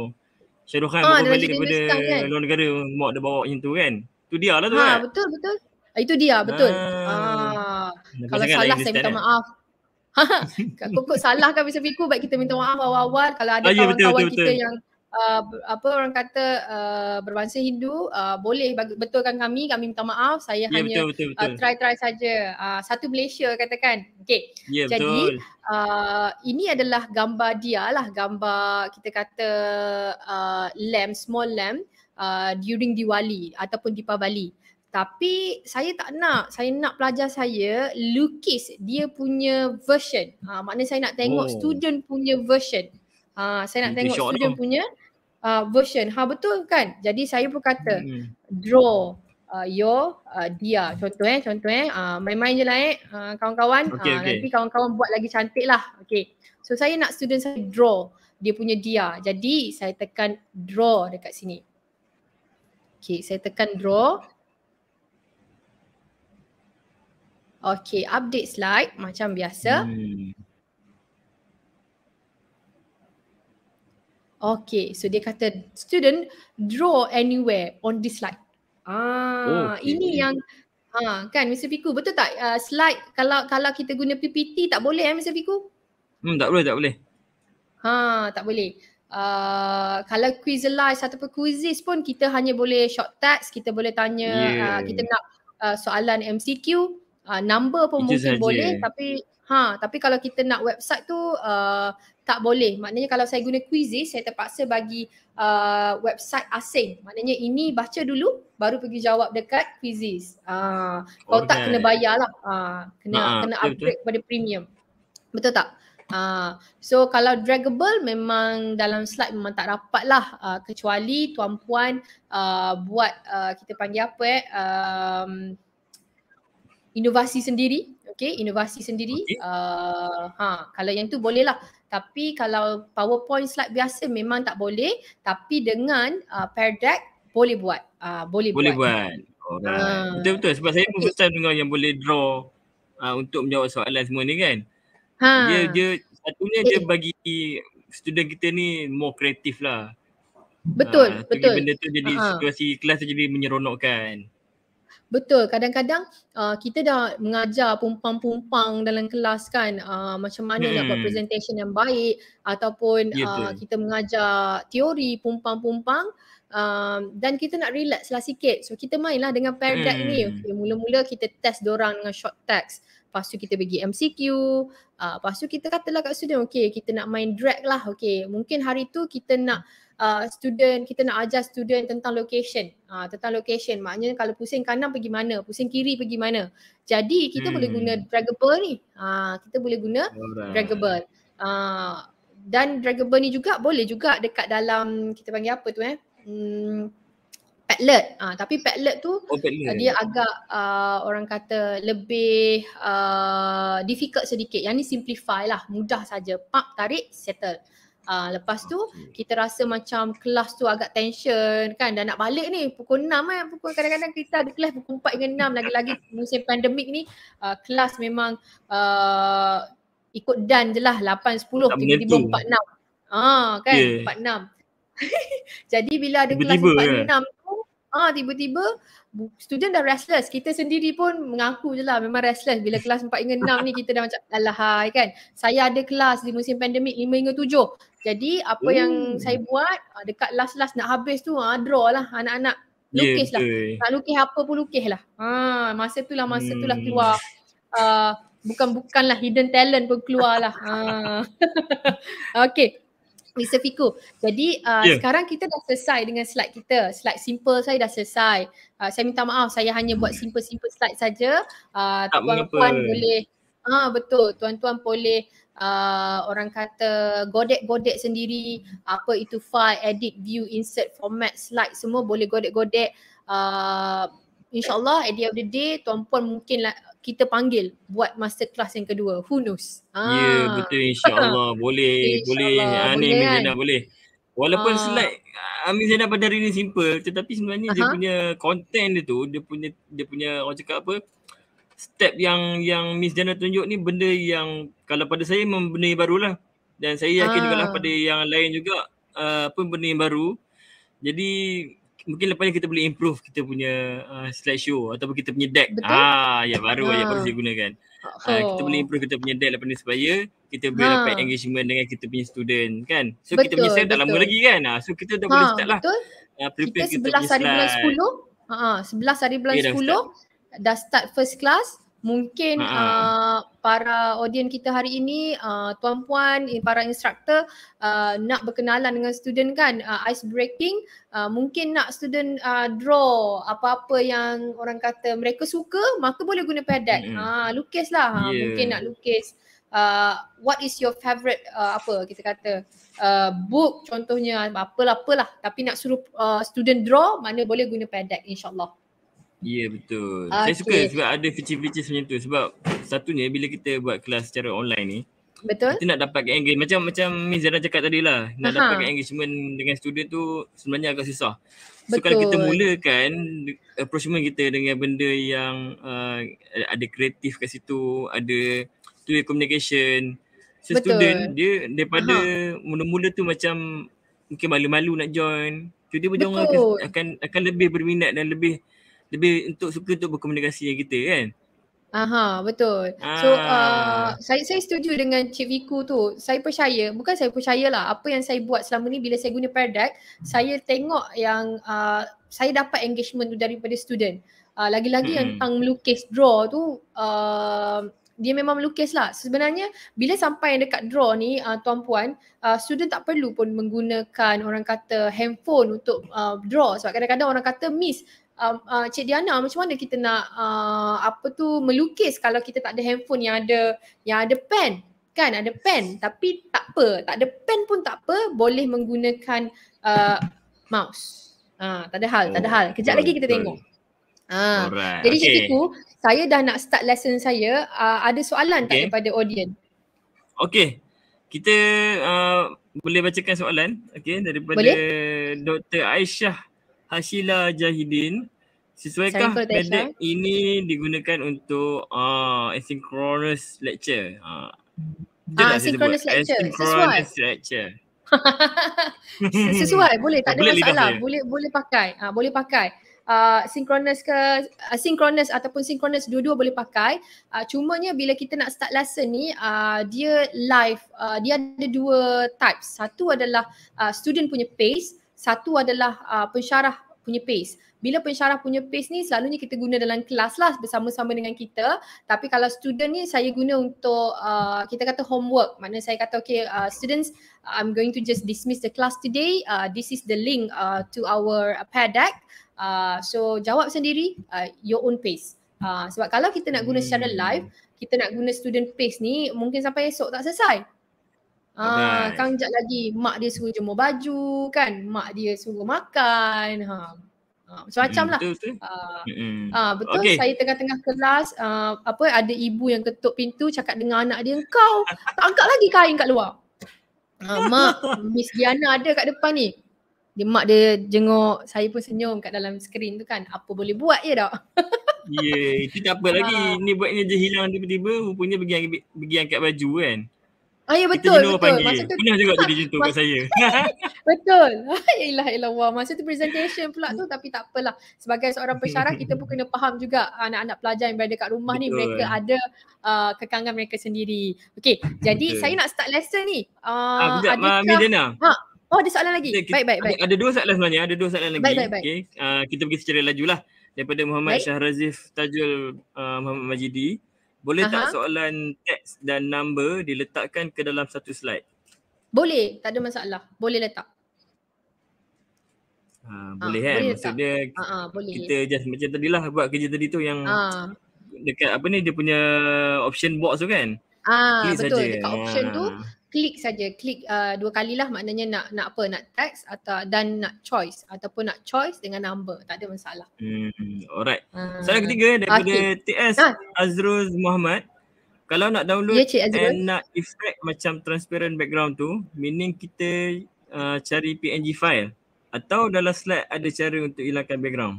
Shah Rukh Khan ah, balik daripada kan? luar negara. Mak dia bawa yang tu kan. Tu dia lah tu ha, kan. Betul betul. Itu dia betul. Uh, uh, kalau lah salah saya minta kan? maaf. Kak Kokok salah kan bisa fikir baik kita minta maaf awal-awal kalau ada ya, kawan-kawan ah, yeah, kita betul. yang uh, apa orang kata uh, berbangsa Hindu uh, boleh betulkan kami kami minta maaf saya yeah, hanya betul, betul, Uh, try try saja uh, satu Malaysia katakan okey yeah, jadi uh, ini adalah gambar dia lah gambar kita kata uh, lamb small lamb uh, during Diwali ataupun Deepavali tapi saya tak nak saya nak pelajar saya lukis dia punya version ha maknanya saya nak tengok oh. student punya version uh, saya nak tengok student punya uh, version. Ha betul kan? Jadi saya pun kata hmm. draw Uh, your uh, dia contoh eh contoh eh uh, main-main je lah eh uh, kawan-kawan okay, uh, okay. nanti kawan-kawan buat lagi cantik lah okay so saya nak student saya draw dia punya dia jadi saya tekan draw dekat sini okay saya tekan draw okay update slide macam biasa hmm. Okay, so dia kata student draw anywhere on this slide. Ah, oh, ini yang ha kan Mr. Fiku betul tak uh, slide kalau kalau kita guna PPT tak boleh eh Mr. Fiku? Hmm, tak boleh, tak boleh. Ha, tak boleh. Uh, kalau quizalize ataupun quizzes pun kita hanya boleh short text, kita boleh tanya yeah. uh, kita nak uh, soalan MCQ, uh, number pun It mungkin boleh tapi ha tapi kalau kita nak website tu uh, tak boleh. Maknanya kalau saya guna Quizzes, saya terpaksa bagi uh, website asing. Maknanya ini baca dulu, baru pergi jawab dekat Quizzes. Uh, kalau tak kena bayar lah. Uh, kena nah, ah, kena upgrade betul. pada premium. Betul tak? Uh, so kalau draggable memang dalam slide memang tak rapat lah uh, kecuali tuan puan uh, buat uh, kita panggil apa eh um, inovasi sendiri okay inovasi sendiri okay. Uh, ha kalau yang tu bolehlah tapi kalau powerpoint slide biasa memang tak boleh tapi dengan uh, pair deck boleh buat uh, boleh, boleh buat, buat. Uh. betul-betul sebab saya pun first time dengar yang boleh draw uh, untuk menjawab soalan semua ni kan ha. dia dia satunya eh. dia bagi student kita ni more kreatif lah betul uh, betul benda tu jadi uh situasi kelas tu jadi menyeronokkan betul kadang-kadang uh, kita dah mengajar pumpang-pumpang dalam kelas kan uh, macam mana hmm. nak buat hmm. presentation yang baik ataupun ya, uh, kita mengajar teori pumpang-pumpang Uh, dan kita nak relax lah sikit. So kita mainlah dengan pair deck ni. Hmm. Okay, mula-mula kita test orang dengan short text. Lepas tu kita bagi MCQ. Uh, ah, lepas tu kita katalah kat student, okay kita nak main drag lah. Okay mungkin hari tu kita nak uh, student, kita nak ajar student tentang location. Uh, tentang location maknanya kalau pusing kanan pergi mana, pusing kiri pergi mana. Jadi kita hmm. boleh guna draggable ni. Uh, kita boleh guna Alright. draggable. Uh, dan draggable ni juga boleh juga dekat dalam kita panggil apa tu eh. Hmm, padlet. Uh, tapi padlet tu oh, uh, dia agak uh, orang kata lebih uh, difficult sedikit. Yang ni simplify lah, mudah saja. Pak tarik, settle. Uh, lepas tu okay. kita rasa macam kelas tu agak tension kan dah nak balik ni pukul 6 kan eh. pukul kadang-kadang kita ada kelas pukul 4 hingga 6 lagi-lagi musim pandemik ni uh, kelas memang uh, ikut dan je lah 8, 10 tiba-tiba 4, 6 ah, kan yeah. 4, 6 jadi bila ada tiba-tiba kelas 4, 6 kan? Ah ha, tiba-tiba student dah restless. Kita sendiri pun mengaku je lah memang restless. Bila kelas 4 hingga 6 ni kita dah macam alahai kan. Saya ada kelas di musim pandemik 5 hingga 7. Jadi apa Ooh. yang saya buat ah, dekat last-last nak habis tu ha, draw lah anak-anak. Ya, lukis lah. Yeah, nak lukis apa pun lukis lah. Ha, masa tu lah masa tu lah hmm. keluar. Uh, bukan bukanlah hidden talent pun keluar lah. Ha. okay. Mr. Fiku. Jadi uh, yeah. sekarang kita dah selesai dengan slide kita. Slide simple saya dah selesai. Uh, saya minta maaf saya hanya buat simple-simple slide saja. Uh, tuan-tuan boleh Ah uh, betul. Tuan-tuan boleh Uh, orang kata godek-godek sendiri apa itu file edit view insert format slide semua boleh godek-godek uh, insyaallah at the end of the day tuan puan mungkin lah, kita panggil buat masterclass yang kedua. Who knows? Ya, yeah, betul insyaAllah. Boleh, insya boleh. Ani ah, Amin kan? Zainab boleh. Walaupun ha. slide Amin Zainab pada hari ni simple tetapi sebenarnya Aha. dia punya content dia tu, dia punya dia punya orang cakap apa, step yang yang Miss Jana tunjuk ni benda yang kalau pada saya benda barulah dan saya yakin ha. juga lah ah. pada yang lain juga uh, pun benda yang baru. Jadi mungkin lepas ni kita boleh improve kita punya uh, slideshow ataupun kita punya deck. Betul? Ah ya baru ha. yang baru saya ah. gunakan. Oh. Uh, kita boleh improve kita punya deck lepas ni supaya kita boleh ha. dapat engagement dengan kita punya student kan. So betul, kita punya set dah lama lagi kan. Uh, so kita dah ha, boleh start lah. Uh, kita, kita sebelas hari bulan sepuluh. Ha, ha, sebelas hari bulan ya, sepuluh. Dah start first class. Mungkin ha. ha, ha. uh, para audiens kita hari ini, uh, tuan-puan, eh, para instructor uh, nak berkenalan dengan student kan, uh, ice breaking, uh, mungkin nak student uh, draw apa-apa yang orang kata mereka suka, maka boleh guna padat. Mm-hmm. Uh, ah, lukislah, ha, yeah. uh, mungkin nak lukis. Uh, what is your favorite uh, apa kita kata uh, book contohnya apa apalah apalah tapi nak suruh uh, student draw mana boleh guna padat insyaallah Ya yeah, betul. Okay. Saya suka sebab ada feature-feature macam tu sebab satunya bila kita buat kelas secara online ni Betul. Kita nak dapat engagement macam macam Miss Zara cakap tadi lah. Nak Aha. dapat engagement dengan student tu sebenarnya agak susah. So Betul. kalau kita mulakan approachment kita dengan benda yang uh, ada kreatif kat situ, ada two-way communication. So Betul. student dia daripada Aha. mula-mula tu macam mungkin malu-malu nak join. Jadi so, dia Betul. akan, akan lebih berminat dan lebih lebih untuk suka untuk berkomunikasi dengan kita kan. Aha, betul. Ah. So uh, ah, saya saya setuju dengan Cik Viku tu. Saya percaya, bukan saya percayalah apa yang saya buat selama ni bila saya guna Paradigm, saya tengok yang uh, saya dapat engagement tu daripada student. Uh, lagi-lagi hmm. yang melukis draw tu uh, dia memang melukis lah. Sebenarnya bila sampai dekat draw ni uh, tuan puan, uh, student tak perlu pun menggunakan orang kata handphone untuk uh, draw sebab kadang-kadang orang kata miss uh, uh, Cik Diana macam mana kita nak uh, apa tu melukis kalau kita tak ada handphone yang ada yang ada pen kan ada pen tapi tak apa tak ada pen pun tak apa boleh menggunakan uh, mouse uh, tak ada hal oh, tak ada oh, hal kejap lagi kita tengok Ha. Jadi okay. cikgu, saya dah nak start lesson saya. Uh, ada soalan okay. tak daripada audience? Okay, Kita uh, boleh bacakan soalan Okay, daripada boleh? Dr. Aisyah Hasila Jahidin. Sesuaikah pendek ini digunakan untuk uh, asynchronous lecture? Uh, ah, ah asynchronous lecture. Asynchronous Sesuai. lecture. Sesuai boleh tak ada boleh masalah. Boleh boleh pakai. Ah, boleh pakai. Uh, synchronous ke asynchronous uh, ataupun synchronous dua-dua boleh pakai uh, cumanya bila kita nak start lesson ni uh, dia live uh, dia ada dua types satu adalah uh, student punya pace satu adalah uh, pensyarah punya pace. Bila pensyarah punya pace ni selalunya kita guna dalam kelas lah bersama-sama dengan kita. Tapi kalau student ni saya guna untuk uh, kita kata homework. Mana saya kata okay uh, students I'm going to just dismiss the class today. Uh, this is the link uh, to our uh, pair deck. Uh, so jawab sendiri uh, your own pace. Uh, sebab kalau kita nak guna secara hmm. live, kita nak guna student pace ni mungkin sampai esok tak selesai. Ha, ah, nice. Kang jat lagi, mak dia suruh jemur baju kan, mak dia suruh makan. Ha. ha macam-macam hmm, lah. Betul, betul. Uh, uh, betul okay. saya tengah-tengah kelas, uh, apa ada ibu yang ketuk pintu cakap dengan anak dia, kau tak angkat lagi kain kat luar. Uh, mak, Miss Diana ada kat depan ni. Dia, mak dia jenguk, saya pun senyum kat dalam skrin tu kan. Apa boleh buat je tak? Ya, yeah, itu tak apa uh, lagi. Ni buatnya je hilang tiba-tiba, rupanya pergi, pergi angkat baju kan. Ah ya betul betul. Panggil. Masa tu pernah juga jadi jentuh kat saya. betul. Yalah yalah wah masa tu presentation pula tu tapi tak apalah. Sebagai seorang pensyarah kita pun kena faham juga anak-anak pelajar yang berada kat rumah betul. ni mereka ada uh, kekangan mereka sendiri. Okey, jadi betul. saya nak start lesson ni. Uh, ah, ah adakah, ma- ha, Oh ada soalan lagi. Baik baik baik. Ada dua soalan sebenarnya, ada dua soalan lagi. Baik, baik, baik. Okey. Uh, kita pergi secara lajulah daripada Muhammad baik. Syahrazif Tajul uh, Muhammad Majidi boleh Aha. tak soalan teks dan number diletakkan ke dalam satu slide? Boleh, tak ada masalah. Boleh letak. Ha, ha boleh ha, kan? Boleh Maksudnya letak. Ha, ha, boleh. kita just macam tadilah buat kerja tadi tu yang ha. dekat apa ni dia punya option box tu kan? Ah betul. Saja. Dekat option tu klik saja klik uh, dua lah maknanya nak nak apa nak text atau dan nak choice ataupun nak choice dengan number tak ada masalah. Hmm alright. Hmm. Ah. Soalan ketiga eh, daripada okay. TS ha. Azruz Muhammad. Kalau nak download ya, Cik and nak effect macam transparent background tu meaning kita uh, cari PNG file atau dalam slide ada cara untuk hilangkan background.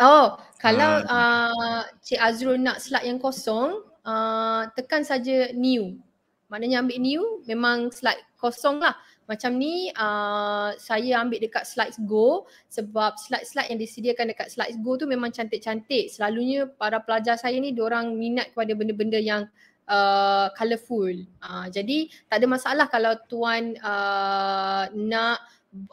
Oh, kalau uh. Uh, Cik Azrul nak slide yang kosong, uh, tekan saja new maknanya ambil new memang slide kosong lah. Macam ni uh, saya ambil dekat slides go sebab slide-slide yang disediakan dekat slides go tu memang cantik-cantik. Selalunya para pelajar saya ni orang minat kepada benda-benda yang Uh, colorful. Uh, jadi tak ada masalah kalau tuan uh, nak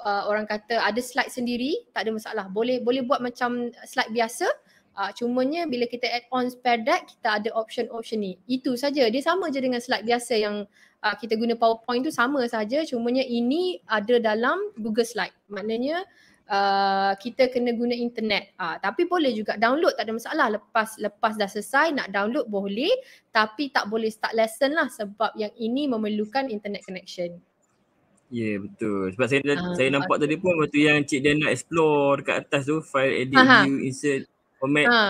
uh, orang kata ada slide sendiri, tak ada masalah. Boleh boleh buat macam slide biasa uh, Uh, cumanya bila kita add on spare deck, kita ada option-option ni. Itu saja. Dia sama je dengan slide biasa yang uh, kita guna PowerPoint tu sama saja. Cumanya ini ada dalam Google Slide. Maknanya uh, kita kena guna internet. Uh, tapi boleh juga download. Tak ada masalah. Lepas lepas dah selesai nak download boleh. Tapi tak boleh start lesson lah sebab yang ini memerlukan internet connection. Ya yeah, betul. Sebab saya, uh, saya nampak tadi pun waktu yang Cik Dan nak explore dekat atas tu file edit view insert format ha.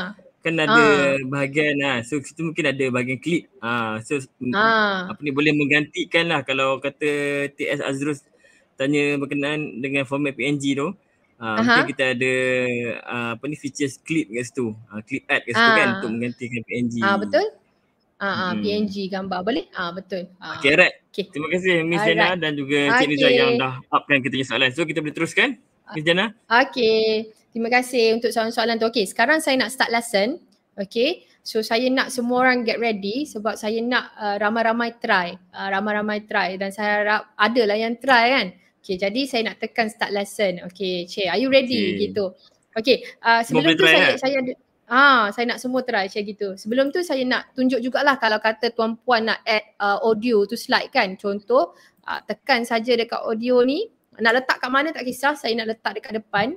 kan ada ha. bahagian lah. so kita mungkin ada bahagian klip ah ha. so ha. apa ni boleh menggantikan lah kalau kata TS Azrus tanya berkenaan dengan format PNG tu ha, mungkin kita ada apa ni features clip kat situ uh, clip ad kat situ ha. kan untuk menggantikan PNG ha, betul Ah, uh, hmm. PNG gambar boleh? Ah, betul. Ah. Okay, right. okay. Terima kasih Miss Jana dan juga okay. Cik yang dah upkan kita punya soalan. So kita boleh teruskan Miss Jana? Okay. Terima kasih untuk soalan-soalan tu. Okay, sekarang saya nak start lesson. Okay, so saya nak semua orang get ready sebab saya nak uh, ramai-ramai try. Uh, ramai-ramai try dan saya harap ada lah yang try kan. Okay, jadi saya nak tekan start lesson. Okay, Che, are you ready? Okay. Gitu. Okay, uh, sebelum tu saya, kan? saya ada... Ah, saya nak semua try macam gitu. Sebelum tu saya nak tunjuk jugalah kalau kata tuan puan nak add uh, audio tu slide kan. Contoh uh, tekan saja dekat audio ni. Nak letak kat mana tak kisah, saya nak letak dekat depan.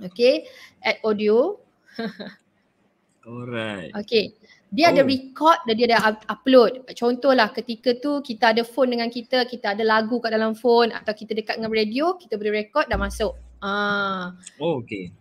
Okay, add audio. Alright. Okay, dia oh. ada record dan dia ada upload. Contohlah ketika tu kita ada phone dengan kita, kita ada lagu kat dalam phone atau kita dekat dengan radio, kita boleh record dan masuk. Ah. Oh, okay.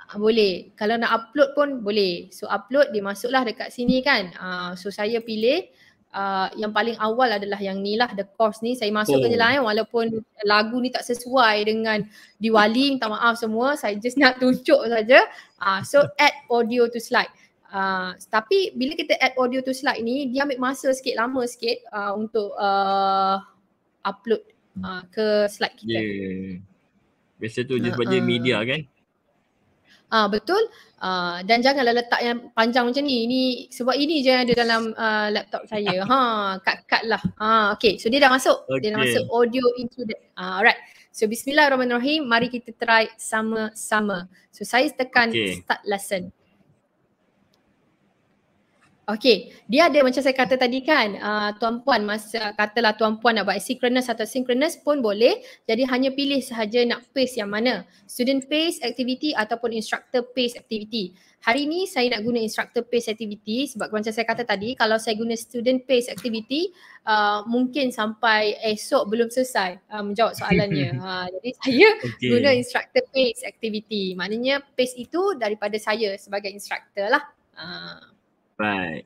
Ah, boleh. Kalau nak upload pun boleh. So upload dia masuklah dekat sini kan. Ah, so saya pilih Ah, yang paling awal adalah yang ni lah the course ni saya masuk oh. ke lah, je eh walaupun lagu ni tak sesuai dengan Diwali minta maaf semua saya just nak tunjuk saja uh, so add audio to slide Uh, tapi bila kita add audio to slide ni dia ambil masa sikit lama sikit uh, untuk uh, upload uh, ke slide kita. Yeah. Biasa tu uh, je sebab dia uh-uh. media kan. Ah uh, betul. Uh, dan janganlah letak yang panjang macam ni. Ini sebab ini je yang ada dalam uh, laptop saya. Ha, kat-kat lah. Ha, okay. So dia dah masuk. Okay. Dia dah masuk audio into that. Uh, alright. So bismillahirrahmanirrahim. Mari kita try sama-sama. So saya tekan okay. start lesson. Okey, dia ada macam saya kata tadi kan, uh, ah, tuan puan masa katalah tuan puan nak buat synchronous atau synchronous pun boleh. Jadi hanya pilih sahaja nak pace yang mana. Student pace activity ataupun instructor pace activity. Hari ni saya nak guna instructor pace activity sebab macam saya kata tadi, kalau saya guna student pace activity, uh, mungkin sampai esok belum selesai uh, menjawab soalannya. uh, jadi saya okay. guna instructor pace activity. Maknanya pace itu daripada saya sebagai instructor lah. Uh, Right.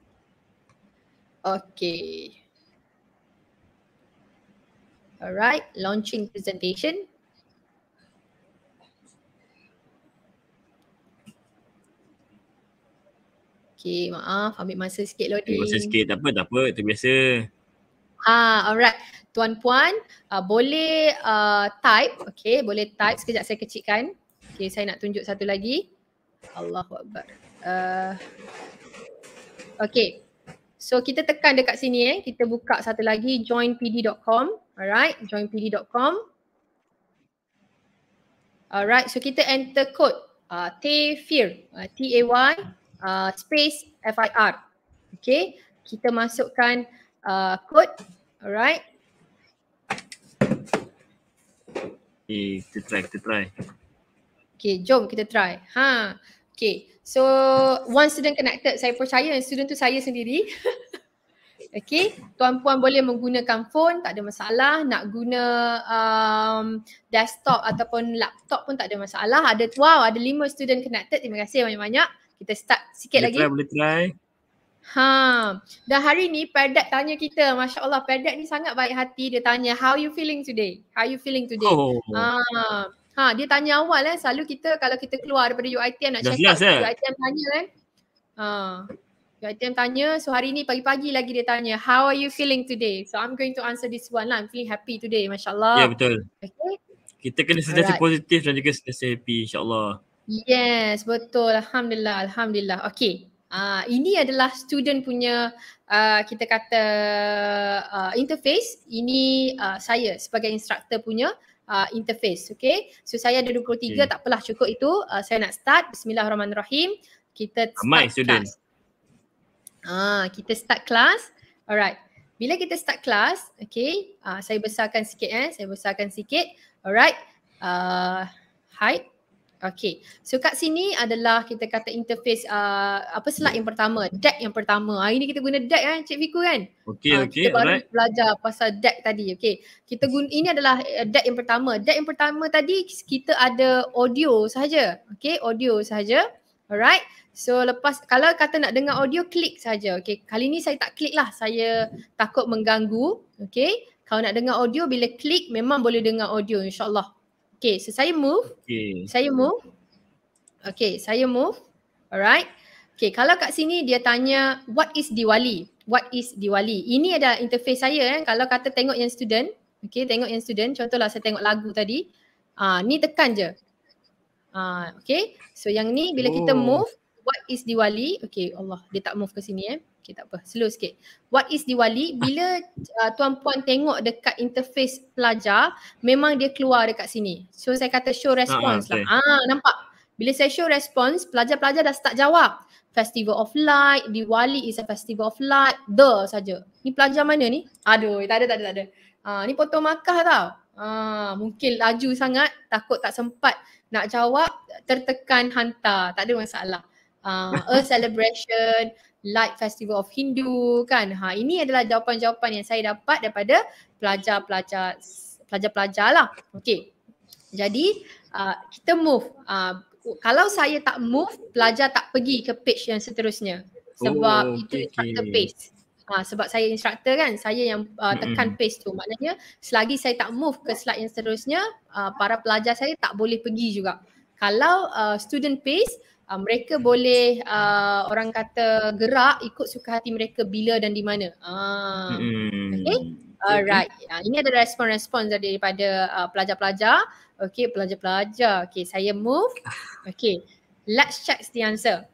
Okay. All right, launching presentation. Okay, maaf ambil masa sikit loading. Ambil masa sikit, tak apa, tak apa, terbiasa. Ah, ha, alright. Tuan Puan, uh, boleh uh, type, okay, boleh type. Sekejap saya kecikkan. Okay, saya nak tunjuk satu lagi. Allahuakbar. Uh, Okay. So kita tekan dekat sini eh. Kita buka satu lagi joinpd.com. Alright. Joinpd.com. Alright. So kita enter code. Uh, Tayfir. Uh, T-A-Y uh, space F-I-R. Okay. Kita masukkan uh, code. Alright. Okay. Kita try. Kita try. Okay. Jom kita try. Ha. Okay, so one student connected, saya percaya yang student tu saya sendiri. okay, tuan-puan boleh menggunakan phone, tak ada masalah. Nak guna um, desktop ataupun laptop pun tak ada masalah. Ada wow, ada lima student connected. Terima kasih banyak-banyak. Kita start sikit boleh lagi. Try, boleh try. Ha. Dan hari ni Perdak tanya kita, Masya Allah Perdak ni sangat baik hati dia tanya, how you feeling today? How you feeling today? Oh. Ha. Ha, dia tanya awal eh. Selalu kita kalau kita keluar daripada UITM nak check yes, Yes, UITM tanya kan. Eh. Ha. UITM tanya. So hari ni pagi-pagi lagi dia tanya. How are you feeling today? So I'm going to answer this one lah. I'm feeling happy today. Masya Ya yeah, betul. Okay. Kita kena sentiasa right. positif dan juga sentiasa happy. Insya Yes betul. Alhamdulillah. Alhamdulillah. Okay. Uh, ini adalah student punya uh, kita kata uh, interface. Ini uh, saya sebagai instructor punya uh, interface okay so saya ada 23 okay. tak takpelah cukup itu uh, saya nak start bismillahirrahmanirrahim kita start Amai, student. ah kita start class alright bila kita start class okay uh, saya besarkan sikit eh saya besarkan sikit alright uh, hide Okay. So kat sini adalah kita kata interface uh, apa slide yang pertama, deck yang pertama. Hari ah, ni kita guna deck kan Cik Fiku kan? Okay, uh, ah, okay. Kita baru alright. belajar pasal deck tadi. Okay. Kita guna, ini adalah eh, deck yang pertama. Deck yang pertama tadi kita ada audio saja. Okay, audio saja. Alright. So lepas kalau kata nak dengar audio klik saja. Okay. Kali ni saya tak klik lah. Saya takut mengganggu. Okay. Kalau nak dengar audio bila klik memang boleh dengar audio insyaAllah. Okay, so saya move. Okay. Saya move. Okay, saya move. Alright. Okay, kalau kat sini dia tanya what is Diwali? What is Diwali? Ini ada interface saya kan. Eh. Kalau kata tengok yang student. Okay, tengok yang student. Contohlah saya tengok lagu tadi. Uh, ni tekan je. Uh, okay, so yang ni bila oh. kita move, what is Diwali? Okay, Allah dia tak move ke sini eh. Okay tak apa, slow sikit. What is Diwali? Bila uh, tuan-puan tengok dekat interface pelajar, memang dia keluar dekat sini. So saya kata show ah, ah, response uh okay. lah. Ah, nampak? Bila saya show response, pelajar-pelajar dah start jawab. Festival of Light, Diwali is a festival of light. The saja. Ni pelajar mana ni? Aduh, tak ada, tak ada, tak ada. Ah, ni potong makah tau. Ah, mungkin laju sangat, takut tak sempat nak jawab, tertekan hantar. Tak ada masalah. Uh, a celebration, light festival of Hindu kan. Ha ini adalah jawapan-jawapan yang saya dapat daripada pelajar-pelajar pelajar-pelajar lah. Okey. Jadi uh, kita move. Uh, kalau saya tak move, pelajar tak pergi ke page yang seterusnya. Sebab oh, itu okay. instructor page. Uh, ha, sebab saya instructor kan, saya yang uh, tekan mm-hmm. page tu. Maknanya selagi saya tak move ke slide yang seterusnya, uh, para pelajar saya tak boleh pergi juga. Kalau uh, student page, uh, mereka boleh uh, orang kata gerak ikut suka hati mereka bila dan di mana. Ah. Okay. Alright. Uh, ini ada respon-respon daripada uh, pelajar-pelajar. Okay, pelajar-pelajar. Okay, saya move. Okay. Let's check the answer.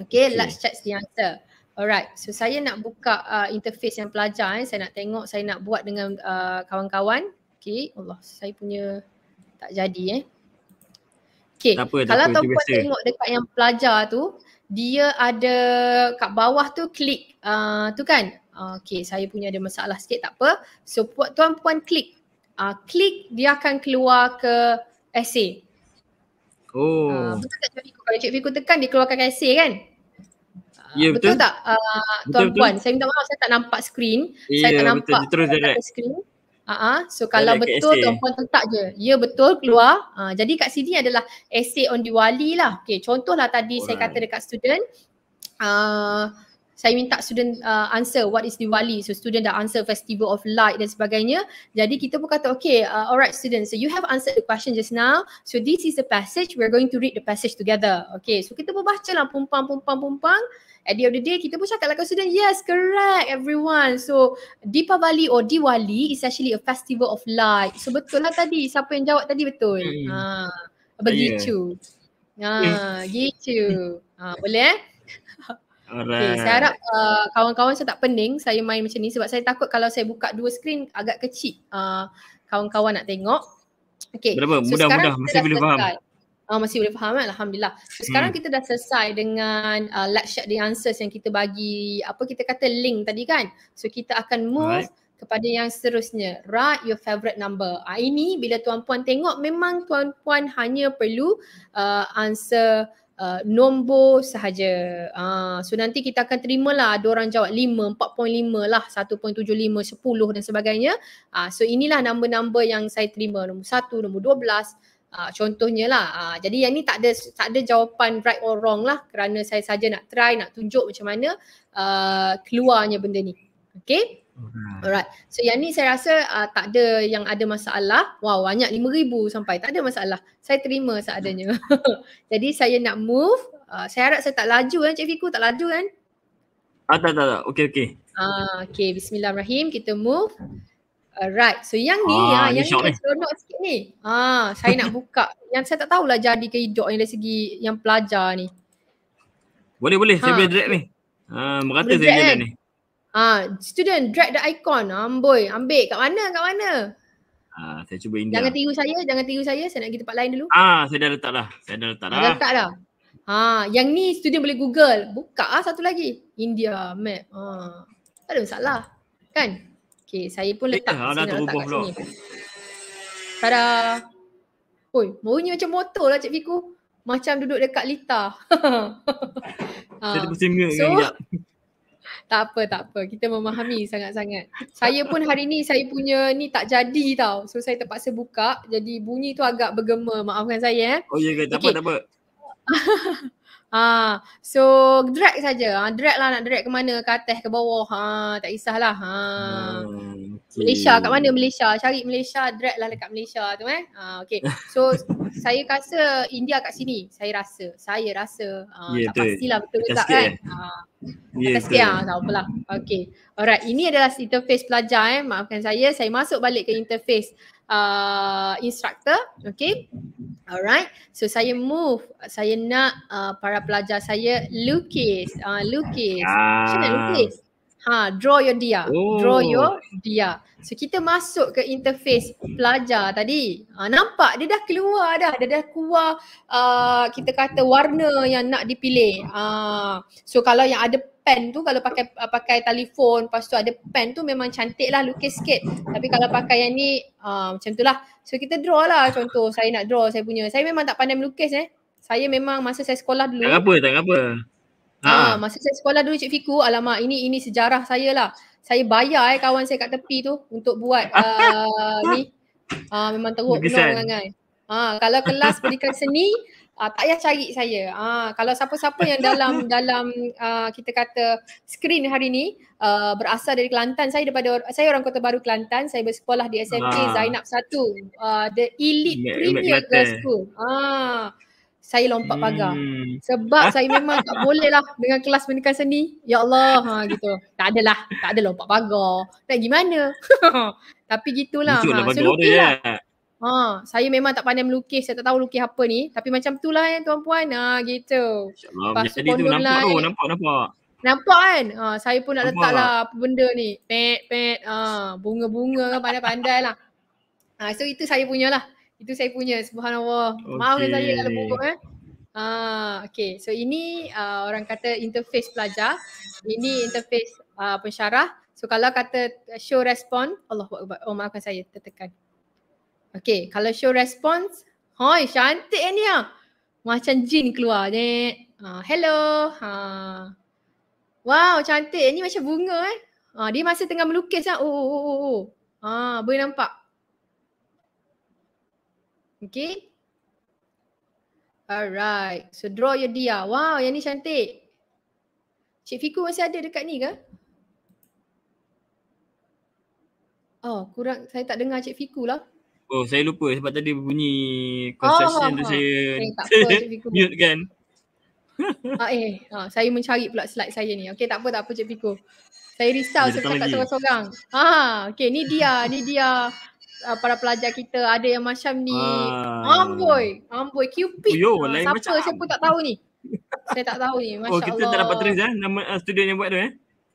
Okay, okay. let's check the answer. Alright, so saya nak buka uh, interface yang pelajar eh. Saya nak tengok, saya nak buat dengan uh, kawan-kawan. Okay, Allah, saya punya tak jadi eh. Okay, tak apa, tak kalau tuan puan tengok dekat yang pelajar tu, dia ada kat bawah tu klik uh, tu kan. Uh, ah, okay, saya punya ada masalah sikit tak apa. So tuan puan klik. Uh, klik dia akan keluar ke essay. Oh. Uh, betul tak kalau Cik Fiku tekan dia keluarkan ke essay kan? Ya, betul, betul tak uh, tuan puan saya minta maaf saya tak nampak skrin ya, saya tak nampak betul. Terus, terus, terus. skrin Uh-huh. So kalau Dalam betul tuan-tuan tetap je. Ya betul keluar. Uh, jadi kat sini adalah essay on Diwali lah. Okay contohlah tadi Alright. saya kata dekat student. Uh, saya minta student uh, answer what is Diwali. So student dah answer festival of light dan sebagainya. Jadi kita pun kata okay, uh, alright student. So you have answered the question just now. So this is the passage. We're going to read the passage together. Okay, so kita pun baca lah pumpang, pumpang, pumpang. At the end of the day, kita pun cakap lah ke student, yes, correct everyone. So Diwali or Diwali is actually a festival of light. So betul lah tadi. Siapa yang jawab tadi betul? Hmm. Ha, begitu. Yeah. Ha, gitu. Ha, boleh eh? Okay, saya harap uh, kawan-kawan saya tak pening saya main macam ni sebab saya takut kalau saya buka dua skrin agak kecil uh, kawan-kawan nak tengok. Okay. Berapa? So Mudah-mudah oh, masih boleh faham. masih boleh faham kan? Alhamdulillah. So, hmm. sekarang kita dah selesai dengan uh, Let's Share the Answers yang kita bagi apa kita kata link tadi kan? So kita akan move Alright. kepada yang seterusnya. Write your favorite number. Uh, ini bila tuan-puan tengok memang tuan-puan hanya perlu uh, answer uh, nombor sahaja. Uh, so nanti kita akan terima lah. ada orang jawab 5, 4.5 lah, 1.75, 10 dan sebagainya. Uh, so inilah nombor-nombor yang saya terima, nombor 1, nombor 12. Uh, ah, contohnya lah. Uh, jadi yang ni tak ada tak ada jawapan right or wrong lah kerana saya saja nak try, nak tunjuk macam mana uh, keluarnya benda ni. Okay. Hmm. Alright. So yang ni saya rasa uh, tak ada yang ada masalah. Wow, banyak lima ribu sampai. Tak ada masalah. Saya terima seadanya. Jadi saya nak move. Uh, saya harap saya tak laju kan Cik Fiku, tak laju kan? Ah, tak tak tak. Okey okey. Ah, okey. Bismillahirrahmanirrahim. Kita move. Alright. So yang ni ah, ya, yang ni seronok eh. sikit ni. Ah, saya nak buka. Yang saya tak tahulah jadi ke hidup yang dari segi yang pelajar ni. Boleh boleh. Ha. Saya boleh drag ni. Ah, uh, merata saya jalan eh. ni. Ah, student drag the icon. Ha, amboi, ambil kat mana? Kat mana? Ah, saya cuba India. Jangan tiru saya, jangan tiru saya. Saya nak pergi tempat lain dulu. Ah, saya dah letak dah. Saya dah letak dah. dah letak dah. Ha, yang ni student boleh Google. Buka ah satu lagi. India map. Ha. Tak ada masalah. Kan? Okay, saya pun letak. Eh, dah terubah pula. Tada. Oi, ni macam motor lah Cik Fiku. Macam duduk dekat Lita. ha. Saya terpusing so, dengan tak apa, tak apa. Kita memahami sangat-sangat. Saya pun hari ni saya punya ni tak jadi tau. So saya terpaksa buka. Jadi bunyi tu agak bergema. Maafkan saya eh. Oh ya yeah, Okay. Tak apa, tak apa. Ha, so drag saja. Ha, drag lah nak drag ke mana, ke atas ke bawah. Ha, tak kisahlah. Ha. Hmm, okay. Malaysia kat mana Malaysia? Cari Malaysia, drag lah dekat Malaysia tu eh. Ha, okay. So saya rasa India kat sini. Saya rasa. Saya rasa. Ha, yeah, tak pasti lah betul tak kan. Eh. Ha. Ya, yeah, lah. Okay. Alright. Ini adalah interface pelajar eh. Maafkan saya. Saya masuk balik ke interface uh, instructor. Okay. Alright. So saya move. Saya nak uh, para pelajar saya lukis. Uh, lukis. Ah. Macam mana ah. lukis? Ha, draw your dia. Oh. Draw your dia. So kita masuk ke interface pelajar tadi. Ha, nampak dia dah keluar dah. Dia dah keluar uh, kita kata warna yang nak dipilih. Ha. So kalau yang ada pen tu kalau pakai uh, pakai telefon lepas tu ada pen tu memang cantik lah lukis sikit. Tapi kalau pakai yang ni uh, macam tu lah. So kita draw lah contoh saya nak draw saya punya. Saya memang tak pandai melukis eh. Saya memang masa saya sekolah dulu. Tak apa, tak apa. Ha, ah, ha. masa saya sekolah dulu Cik Fiku, alamak ini ini sejarah saya lah. Saya bayar eh kawan saya kat tepi tu untuk buat uh, ni. Ah uh, memang teruk penuh Ah ha, kalau kelas pendidikan seni uh, tak payah cari saya. Ah kalau siapa-siapa yang dalam dalam uh, kita kata screen hari ini uh, berasal dari Kelantan, saya daripada saya orang Kota Baru Kelantan, saya bersekolah di SMK ha. Zainab 1, uh, the elite Mac- premier Mac- girls school. Ah saya lompat hmm. pagar. Sebab ah. saya memang tak boleh lah dengan kelas pendidikan seni. Ya Allah, ha, gitu. Tak adalah, tak ada lompat pagar. Nak gimana? tapi gitulah. Ha. So, lah. Ya. Ha, saya memang tak pandai melukis. Saya tak tahu lukis apa ni. Tapi macam tu lah ya, eh, tuan puan. Ha, gitu. Lepas tu kondom lah. Nampak, nampak, nampak. Nampak kan? Ha, saya pun nak letak lah apa benda ni. Pet, pet. Ha, bunga-bunga kan, pandai-pandai lah. Ha, so itu saya punya lah. Itu saya punya subhanallah. Maafkan okay. saya kalau buku eh. Ah, okay. So ini uh, orang kata interface pelajar. Ini interface uh, pensyarah. So kalau kata show response, Allah buat Oh maafkan saya tertekan. Okay, kalau show response, hoi cantik ni ah. Macam jin keluar ni. Uh, ah, hello. Uh. Wow, cantik. ni macam bunga eh. Uh, dia masih tengah melukis ah. Oh, oh, oh, oh. uh, boleh nampak. Okay. Alright. So draw your dia. Ah. Wow, yang ni cantik. Cik Fiku masih ada dekat ni ke? Oh, kurang saya tak dengar Cik Fiku lah. Oh, saya lupa sebab tadi bunyi conversation oh, tu saya okay, eh, mute kan. ah, eh, ah, saya mencari pula slide saya ni. Okay, tak apa tak apa Cik Fiku. Saya risau saya tak seorang-seorang. ah, okay. ni dia, ni dia uh, para pelajar kita ada yang macam ni ah. ah amboi amboi cupid Uyo, uh, ah, siapa macam siapa tak tahu ni saya tak tahu ni masya-Allah oh kita Allah. tak dapat trace eh nama uh, studio yang buat tu eh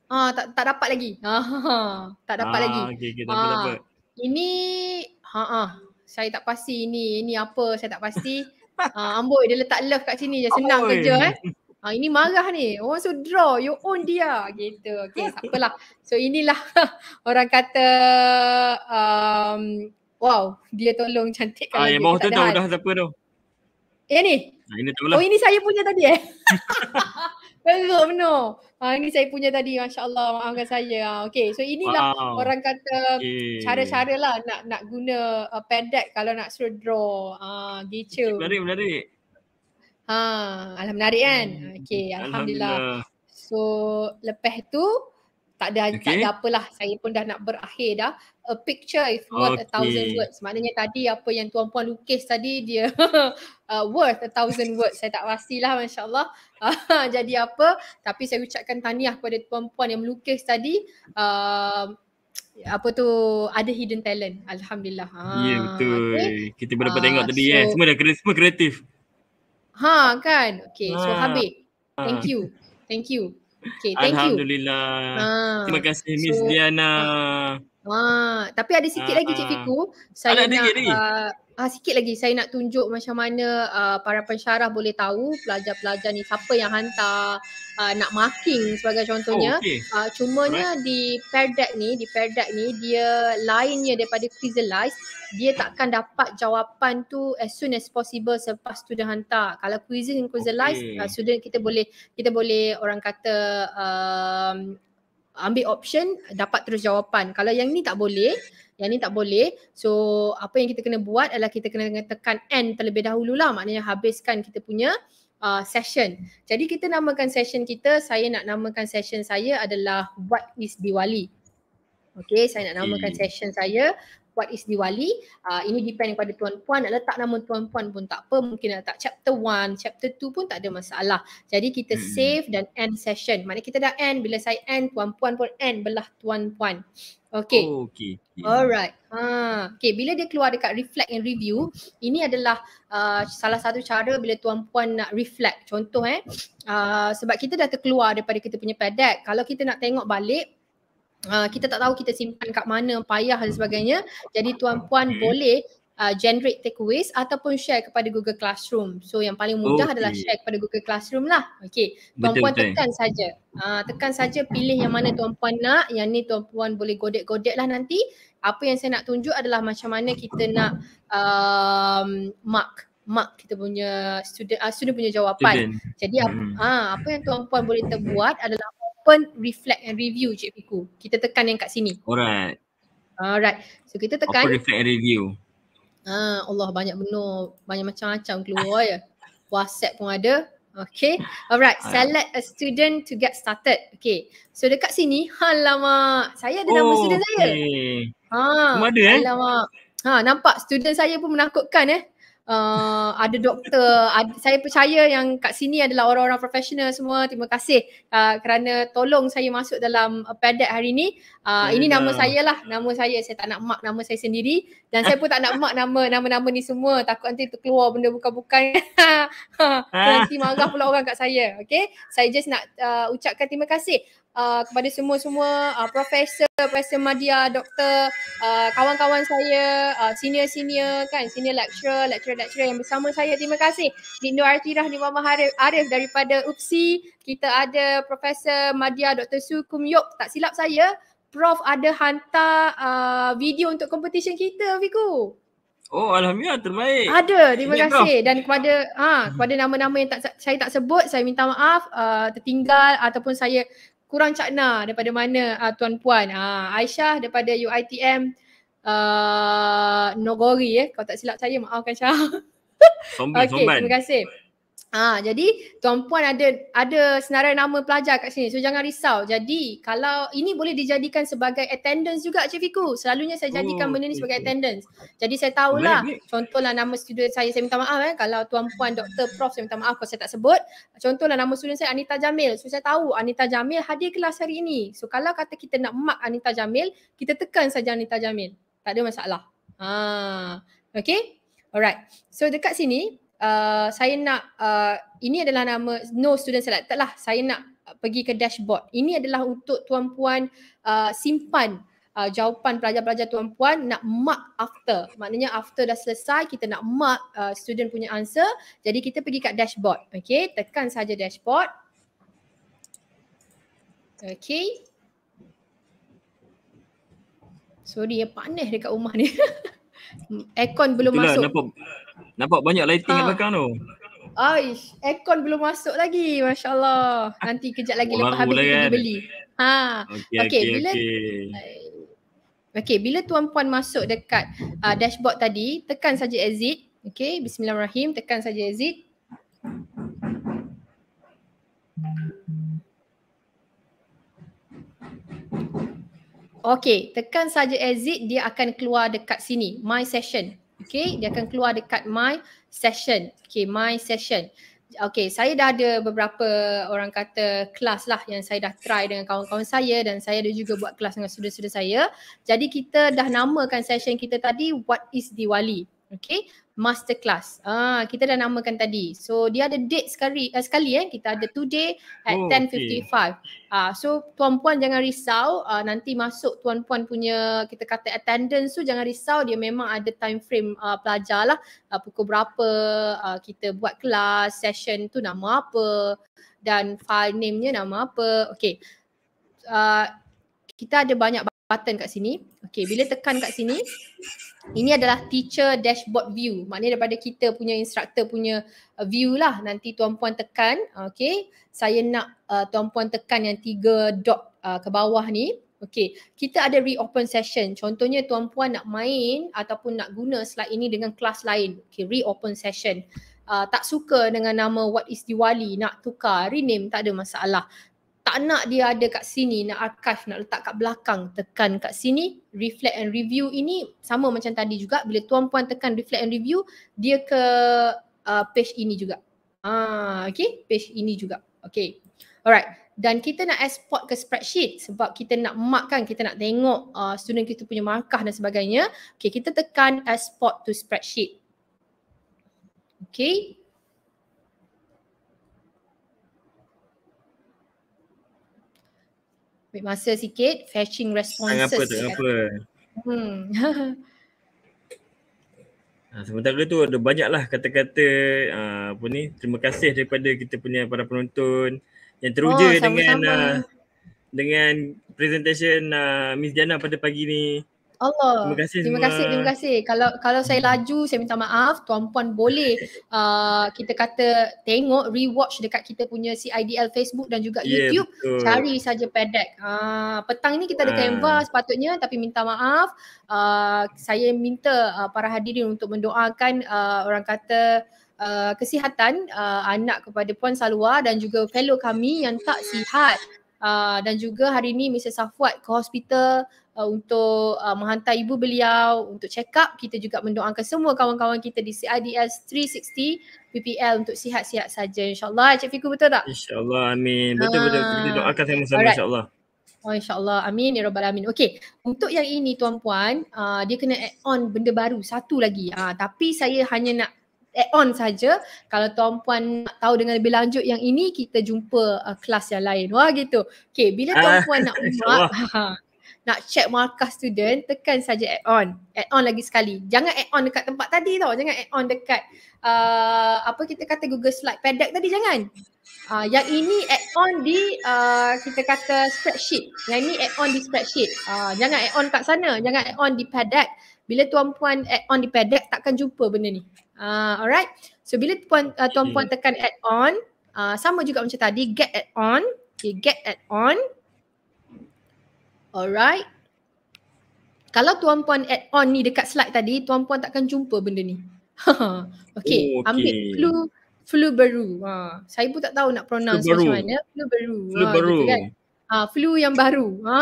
ah tak tak dapat lagi ha tak dapat ah, lagi okey okay, tak dapat dapat ini ha ah saya tak pasti ini ini apa saya tak pasti ah amboi dia letak love kat sini je senang amboy. kerja eh Ha, ini marah ni. Orang so draw. You own dia. Gitu. Okay. Siapalah. So inilah orang kata um, wow. Dia tolong cantik. Ah, yang bawah tu tahu dah siapa tu. Eh ni? Ah, ini tahulah. Oh ini saya punya tadi eh. Teruk benar. Ah, ha, ini saya punya tadi. Masya Allah. Maafkan saya. Ah, okay. So inilah wow. orang kata okay. cara-cara lah nak nak guna uh, pendek kalau nak suruh draw. Ha, gitu. Menarik, menarik. Ha, alah menarik kan? Hmm. hmm okay, hmm. Alhamdulillah. Alhamdulillah. So, lepas tu tak ada, okay. tak ada apalah. Saya pun dah nak berakhir dah. A picture is worth okay. a thousand words. Maknanya tadi apa yang tuan-puan lukis tadi dia uh, worth a thousand words. Saya tak pastilah Masya Allah. Uh, jadi apa. Tapi saya ucapkan tahniah kepada tuan-puan yang melukis tadi. Uh, apa tu ada hidden talent. Alhamdulillah. Ha, ya yeah, betul. Okay. Kita boleh uh, dapat tengok tadi so, eh. Semua dah Semua kreatif. Ha kan. Okay. So ah. habis. Ha. Thank you. Thank you. Okay, thank you. Alhamdulillah. Ah, Terima kasih Miss Diana. Ha. tapi ada sikit ha. lagi Cik Fiku. Saya ada nak ah uh, sikit lagi saya nak tunjuk macam mana uh, para pensyarah boleh tahu pelajar-pelajar ni siapa yang hantar, uh, nak marking sebagai contohnya oh, okay. uh, cumanya right. di perdek ni di perdek ni dia lainnya daripada quizalize dia takkan dapat jawapan tu as soon as possible selepas tu dah hantar kalau quiz and quizalize okay. uh, student kita boleh kita boleh orang kata um, ambil option dapat terus jawapan kalau yang ni tak boleh yang ni tak boleh. So apa yang kita kena buat adalah kita kena tekan n terlebih dahulu lah. Maknanya habiskan kita punya uh, session. Jadi kita namakan session kita, saya nak namakan session saya adalah What is Diwali. Okay, saya nak namakan okay. session saya what is Diwali. Uh, ini depend kepada tuan-puan nak letak nama tuan-puan pun tak apa. Mungkin nak letak chapter 1, chapter 2 pun tak ada masalah. Jadi kita hmm. save dan end session. Maknanya kita dah end. Bila saya end, tuan-puan pun end belah tuan-puan. Okay. Oh, okay. Alright. Ah, ha. Okay, bila dia keluar dekat reflect and review, ini adalah uh, salah satu cara bila tuan-puan nak reflect. Contoh eh, uh, sebab kita dah terkeluar daripada kita punya padat. Kalau kita nak tengok balik, uh, kita tak tahu kita simpan kat mana payah dan sebagainya jadi tuan-puan hmm. boleh uh, generate takeaways ataupun share kepada Google Classroom so yang paling mudah okay. adalah share kepada Google Classroom lah okey tuan-puan tekan saja uh, tekan saja pilih yang mana tuan-puan nak yang ni tuan-puan boleh godek-godek lah nanti apa yang saya nak tunjuk adalah macam mana kita nak um, mark mark kita punya student uh, student punya jawapan. Student. Jadi mm. ha, apa yang tuan puan boleh terbuat adalah ataupun reflect and review Cik Piku. Kita tekan yang kat sini. Alright. Alright. So kita tekan. Apa reflect and review? Ha, Allah banyak benar. Banyak macam-macam keluar ya. WhatsApp pun ada. Okay. Alright. Select a student to get started. Okay. So dekat sini. Alamak. Saya ada oh, nama student okay. saya. Ha, ah, ada eh. Alamak. Ha, nampak student saya pun menakutkan eh uh, ada doktor ad, saya percaya yang kat sini adalah orang-orang profesional semua terima kasih uh, kerana tolong saya masuk dalam uh, padat hari ini Uh, yeah, ini nama lah. saya lah. Nama saya. Saya tak nak mak nama saya sendiri. Dan saya pun tak nak mak nama, nama-nama ni semua. Takut nanti keluar benda bukan-bukan. nanti marah pula orang kat saya. Okay. Saya just nak uh, ucapkan terima kasih uh, kepada semua-semua uh, profesor, profesor Madia, doktor, uh, kawan-kawan saya, uh, senior-senior kan. Senior lecturer, lecturer-lecturer yang bersama saya. Terima kasih. Nino Artirah, Nino Muhammad Arif, Arif daripada UPSI. Kita ada Profesor Madia, Dr. Su Kumyok. Tak silap saya. Prof ada hantar uh, video untuk competition kita Fiku. Oh alhamdulillah terbaik. Ada, terima Ini kasih prof. dan kepada ha hmm. kepada nama-nama yang tak saya tak sebut saya minta maaf uh, tertinggal ataupun saya kurang cakna daripada mana uh, tuan puan. Ha uh, Aisyah daripada UiTM uh, Nogori eh kalau tak silap saya maafkan Syah. Sombong, okay, sombong. Terima kasih. Ah, ha, jadi tuan puan ada ada senarai nama pelajar kat sini. So jangan risau. Jadi kalau ini boleh dijadikan sebagai attendance juga Cik Fiku. Selalunya saya jadikan oh, benda ni sebagai okay. attendance. Jadi saya tahulah Maybe. contohlah nama student saya saya minta maaf eh kalau tuan puan doktor prof saya minta maaf kalau saya tak sebut. Contohlah nama student saya Anita Jamil. So saya tahu Anita Jamil hadir kelas hari ini. So kalau kata kita nak mark Anita Jamil, kita tekan saja Anita Jamil. Tak ada masalah. Ha. Ah, okay? Alright. So dekat sini uh, saya nak uh, ini adalah nama no student select tak lah saya nak pergi ke dashboard ini adalah untuk tuan puan uh, simpan Uh, jawapan pelajar-pelajar tuan puan nak mark after maknanya after dah selesai kita nak mark uh, student punya answer jadi kita pergi kat dashboard Okay, tekan saja dashboard Okay. sorry ya panas dekat rumah ni aircon belum Itulah, masuk nampak, Nampak banyak lighting ha. kat belakang tu. Aish, aircon belum masuk lagi. Masya Allah. Nanti kejap lagi oh, lepas habis lah pergi kan? beli. Ha. Okay, okay, okay, bila, okay. okay bila tuan puan masuk dekat uh, dashboard tadi, tekan saja exit. Okay, bismillahirrahmanirrahim. Tekan saja exit. Okay, tekan saja exit, dia akan keluar dekat sini. My session. Okay, dia akan keluar dekat my session. Okay, my session. Okay, saya dah ada beberapa orang kata kelas lah yang saya dah try dengan kawan-kawan saya dan saya ada juga buat kelas dengan student-student saya. Jadi kita dah namakan session kita tadi, What is Diwali? Okay, masterclass. Ah kita dah namakan tadi. So dia ada date sekali uh, sekali eh kita ada today at oh, 10:55. Okay. Ah so tuan-puan jangan risau ah, nanti masuk tuan-puan punya kita kata attendance tu jangan risau dia memang ada time frame ah, pelajar lah ah, pukul berapa ah, kita buat kelas, session tu nama apa dan file name-nya nama apa. Okay. Ah, kita ada banyak button kat sini. Okay, bila tekan kat sini, ini adalah teacher dashboard view. Maknanya daripada kita punya instructor punya uh, view lah. Nanti tuan-puan tekan. Okay, saya nak uh, tuan-puan tekan yang tiga dot uh, ke bawah ni. Okay, kita ada reopen session. Contohnya tuan-puan nak main ataupun nak guna slide ini dengan kelas lain. Okay, reopen session. Uh, tak suka dengan nama what is Diwali, nak tukar, rename, tak ada masalah tak nak dia ada kat sini nak archive nak letak kat belakang tekan kat sini reflect and review ini sama macam tadi juga bila tuan puan tekan reflect and review dia ke uh, page ini juga. Ah okay, page ini juga. Okay, Alright. Dan kita nak export ke spreadsheet sebab kita nak mark kan kita nak tengok uh, student kita punya markah dan sebagainya. Okay, kita tekan export to spreadsheet. Okay. ambil masa sikit fetching responses. Apa tak apa. Hmm. ha, sementara tu ada banyaklah kata-kata uh, apa ni terima kasih daripada kita punya para penonton yang teruja oh, dengan uh, dengan presentation uh, Miss Diana pada pagi ni. Allah. Terima kasih. Terima kasih. Terima kasih. Kalau kalau saya hmm. laju, saya minta maaf. Tuan puan boleh uh, kita kata tengok rewatch dekat kita punya si IDL Facebook dan juga yeah, YouTube. Betul. Cari saja pedek. Uh, petang ni kita ada ah. Canva uh. sepatutnya tapi minta maaf. Uh, saya minta uh, para hadirin untuk mendoakan uh, orang kata Uh, kesihatan uh, anak kepada Puan Salwa dan juga fellow kami yang tak sihat uh, dan juga hari ini Mr. Safwat ke hospital uh, untuk uh, menghantar ibu beliau untuk check up kita juga mendoakan semua kawan-kawan kita di CIDS 360 PPL untuk sihat-sihat saja insyaallah Cik Fiku betul tak insyaallah amin betul betul uh, kita ah, doakan sama-sama right. insyaallah Oh insyaAllah. Amin. Ya Rabbal Amin. Okay. Untuk yang ini tuan-puan, uh, dia kena add on benda baru. Satu lagi. Uh, tapi saya hanya nak add on saja. Kalau tuan-puan nak tahu dengan lebih lanjut yang ini, kita jumpa uh, kelas yang lain. Wah gitu. Okey, Bila ah, tuan-puan uh, nak umrah, nak check markah student, tekan saja add on. Add on lagi sekali. Jangan add on dekat tempat tadi tau. Jangan add on dekat uh, apa kita kata Google Slide Padak tadi jangan. Uh, yang ini add on di uh, kita kata spreadsheet. Yang ini add on di spreadsheet. Uh, jangan add on kat sana. Jangan add on di Padak. Bila tuan-puan add on di Padak takkan jumpa benda ni. Uh, alright. So bila tuan, uh, tuan-puan tekan add on, uh, sama juga macam tadi get add on. Okay, get add on. Alright. Kalau tuan puan add on ni dekat slide tadi, tuan puan takkan jumpa benda ni. okay. Oh, okay, ambil flu flu baru. Ha, saya pun tak tahu nak pronounce macam mana. Flu baru. Flu ha, baru. Kan? Ha, flu yang baru. Ha,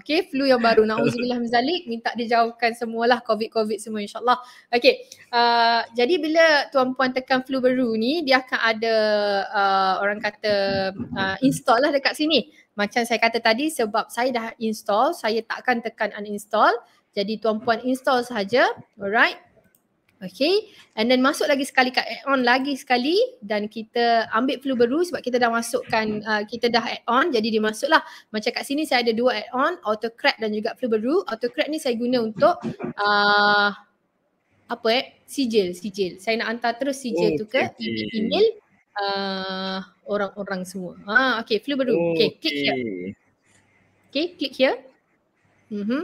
okay, flu yang baru. Nauzubillah mizalik minta dijauhkan semualah COVID-COVID semua insyaAllah. Okay, uh, jadi bila tuan puan tekan flu baru ni, dia akan ada uh, orang kata uh, install lah dekat sini macam saya kata tadi sebab saya dah install saya takkan tekan uninstall jadi tuan-puan install saja, alright Okay and then masuk lagi sekali kat add on lagi sekali dan kita ambil flu baru sebab kita dah masukkan uh, kita dah add on jadi dia masuklah macam kat sini saya ada dua add on autocrat dan juga flu baru autocrat ni saya guna untuk uh, apa eh sijil sijil saya nak hantar terus sijil okay. Oh, tu ke email uh, orang-orang semua. Ah, okay, flu baru. Okay, okay. click here. Okay, click here. Mm-hmm.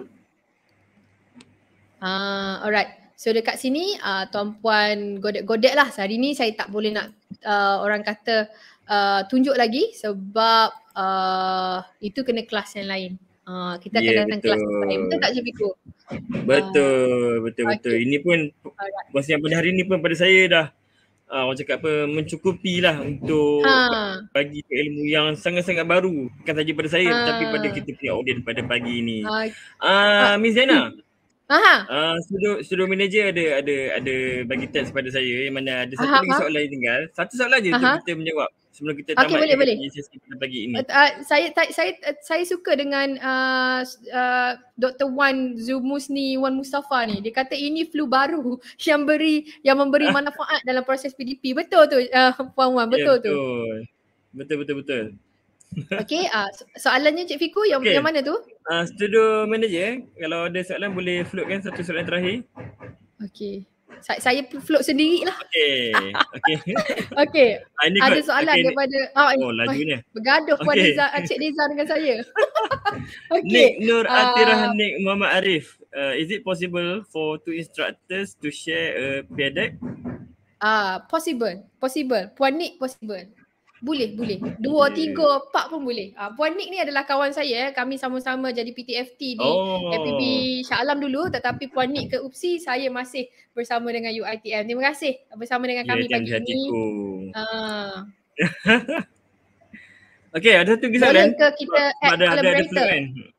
Uh, alright. So dekat sini uh, tuan-puan godek-godek lah. Hari ni saya tak boleh nak uh, orang kata uh, tunjuk lagi sebab uh, itu kena kelas yang lain. Uh, kita akan yeah, datang betul. kelas yang lain. Betul tak Cik Betul, uh, betul, betul. Okay. Ini pun right. masa yang pada hari ini pun pada saya dah uh, orang cakap apa mencukupi lah untuk ha. bagi ilmu yang sangat-sangat baru bukan saja pada saya ha. tapi pada kita punya audien pada pagi ini. Ah ha. uh, Miss Zena, Aha. Ah, uh, sudut sudut manager ada ada ada bagi test pada saya yang mana ada satu aha, lagi soalan yang tinggal. Satu soalan je untuk kita menjawab sebelum kita tamat okay, boleh, boleh. sesi pada pagi ini. Uh, uh, saya ta- saya uh, saya suka dengan uh, uh, Dr. Wan Zumusni Wan Mustafa ni. Dia kata ini flu baru yang beri yang memberi manfaat dalam proses PDP. Betul tu uh, ah, Puan Wan, ya, betul, yeah, tu. Betul. Betul betul betul. Okay, uh, ah, soalannya Cik Fiku yang, okay. yang mana tu? Uh, studio manager eh. Kalau ada soalan boleh float kan satu soalan terakhir. Okay, Sa- saya float sendirilah. Okey. Okay, okay. Uh, ada soalan okay, daripada ah, oh, oh lajunya. Oh, bergaduh okay. Deza, Cik Deza dengan saya. Okay. Nik Nur Atirah uh, Nik Muhammad Arif. Uh, is it possible for two instructors to share a pedek? Ah, uh, possible. Possible. Puan Nik possible. Boleh, boleh. Dua, tiga, empat pun boleh. Uh, Puan Nik ni adalah kawan saya. Eh. Kami sama-sama jadi PTFT di oh. FPP Shah Alam dulu. Tetapi Puan Nik ke UPSI, saya masih bersama dengan UITM. Terima kasih bersama dengan kami yeah, pagi ini. Uh. okay, ada satu kisah kan? Boleh ke kita add collaborator? Ada, ada, ada kan?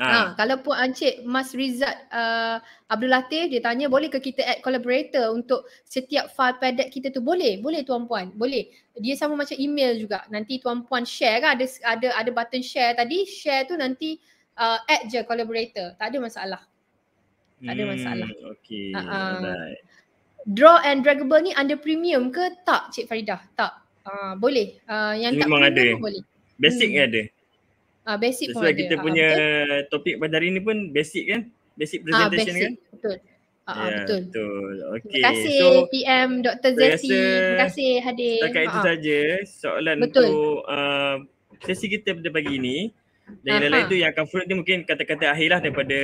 Ha. ha kalau pun Encik Mas Rizat uh, Abdul Latif dia tanya boleh ke kita add collaborator untuk setiap file padat kita tu boleh boleh tuan puan boleh dia sama macam email juga nanti tuan puan share kan ada ada ada button share tadi share tu nanti uh, add je collaborator tak ada masalah tak ada hmm, masalah hmm, okey uh-uh. draw and draggable ni under premium ke tak cik Farida tak uh, boleh uh, yang Memang tak premium ada. boleh basic hmm. ada Ah uh, basic Sesuai pun kita ada. kita ah, punya uh, topik pada hari ni pun basic kan? Basic ah, presentation uh, basic. kan? Betul. Uh, ya, betul. betul. Okay. Terima kasih so, PM Dr. Zeti. Terima kasih hadir. Setakat itu uh, saja soalan betul. untuk uh, sesi kita pada pagi ini. Dan uh lain-lain itu yang akan follow ni mungkin kata-kata akhir lah daripada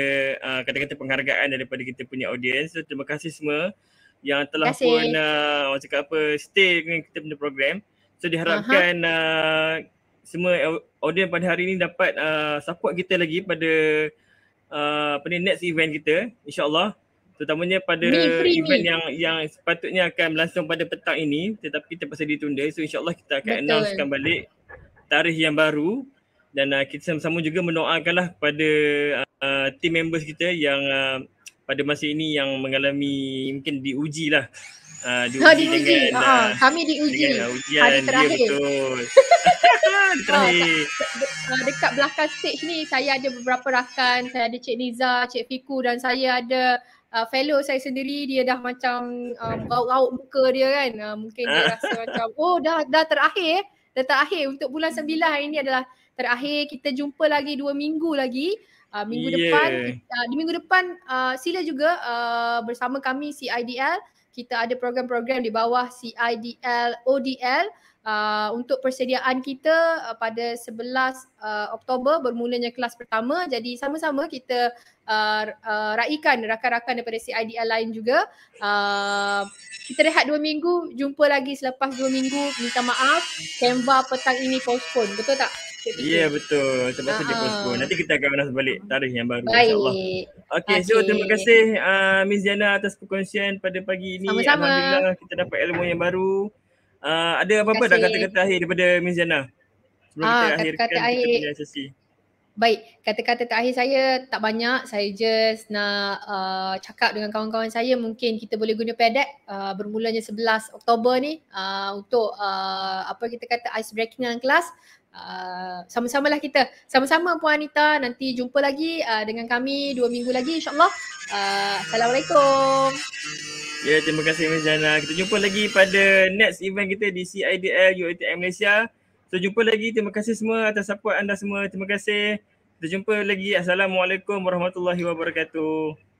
uh, kata-kata penghargaan daripada kita punya audience. So terima kasih semua yang telah kasih. pun uh, orang cakap apa stay dengan kita punya program. So diharapkan uh-huh. uh, semua audience pada hari ini dapat uh, support kita lagi pada uh, apa ni next event kita insyaAllah terutamanya pada free, event yang yang sepatutnya akan berlangsung pada petang ini tetapi kita terpaksa ditunda so insyaAllah kita akan Betul. announcekan balik tarikh yang baru dan uh, kita sama-sama juga mendoakanlah kepada uh, team members kita yang uh, pada masa ini yang mengalami mungkin diuji lah Ah, ah, diuji. Ha, diuji. Dengan, ha, uh, kami diuji. Dengan, uh, ujian hari terakhir. Dia betul. terakhir. Uh, dekat belakang stage ni saya ada beberapa rakan. Saya ada Cik Niza, Cik Fiku dan saya ada uh, fellow saya sendiri. Dia dah macam uh, raut-raut muka dia kan. Uh, mungkin dia rasa macam oh dah dah terakhir. Dah terakhir untuk bulan sembilan hari ni adalah terakhir. Kita jumpa lagi dua minggu lagi. Uh, minggu yeah. depan uh, di minggu depan uh, sila juga uh, bersama kami CIDL kita ada program-program di bawah CIDL ODL uh, ah, untuk persediaan kita uh, pada 11 uh, ah, Oktober bermulanya kelas pertama jadi sama-sama kita uh, uh, raikan rakan-rakan daripada CIDL lain juga uh, kita rehat dua minggu jumpa lagi selepas dua minggu minta maaf Canva petang ini postpone betul tak? Ya yeah, betul. Terpaksa uh-huh. Ah, dipostpone. Ah. Nanti kita akan balas balik tarikh yang baru Baik. insya-Allah. Okey, okay. so terima kasih a uh, Miss Diana atas perkongsian pada pagi ini. Sama-sama. Alhamdulillah kita dapat ilmu yang baru. Uh, ada apa-apa nak kata-kata akhir daripada Miss Diana? Sebelum ah, kita akhirkan kita akhir. sesi. Baik, kata-kata terakhir saya tak banyak. Saya just nak uh, cakap dengan kawan-kawan saya mungkin kita boleh guna pedek uh, bermulanya 11 Oktober ni uh, untuk uh, apa kita kata ice breaking dalam kelas sama ah, sama lah kita. Sama-sama Puan Anita. Nanti jumpa lagi uh, dengan kami dua minggu lagi insyaAllah. Uh, Assalamualaikum. Ya, yeah, terima kasih Miss Jana. Kita jumpa lagi pada next event kita di CIDL UATM Malaysia. So, jumpa lagi. Terima kasih semua atas support anda semua. Terima kasih. Kita jumpa lagi. Assalamualaikum warahmatullahi wabarakatuh.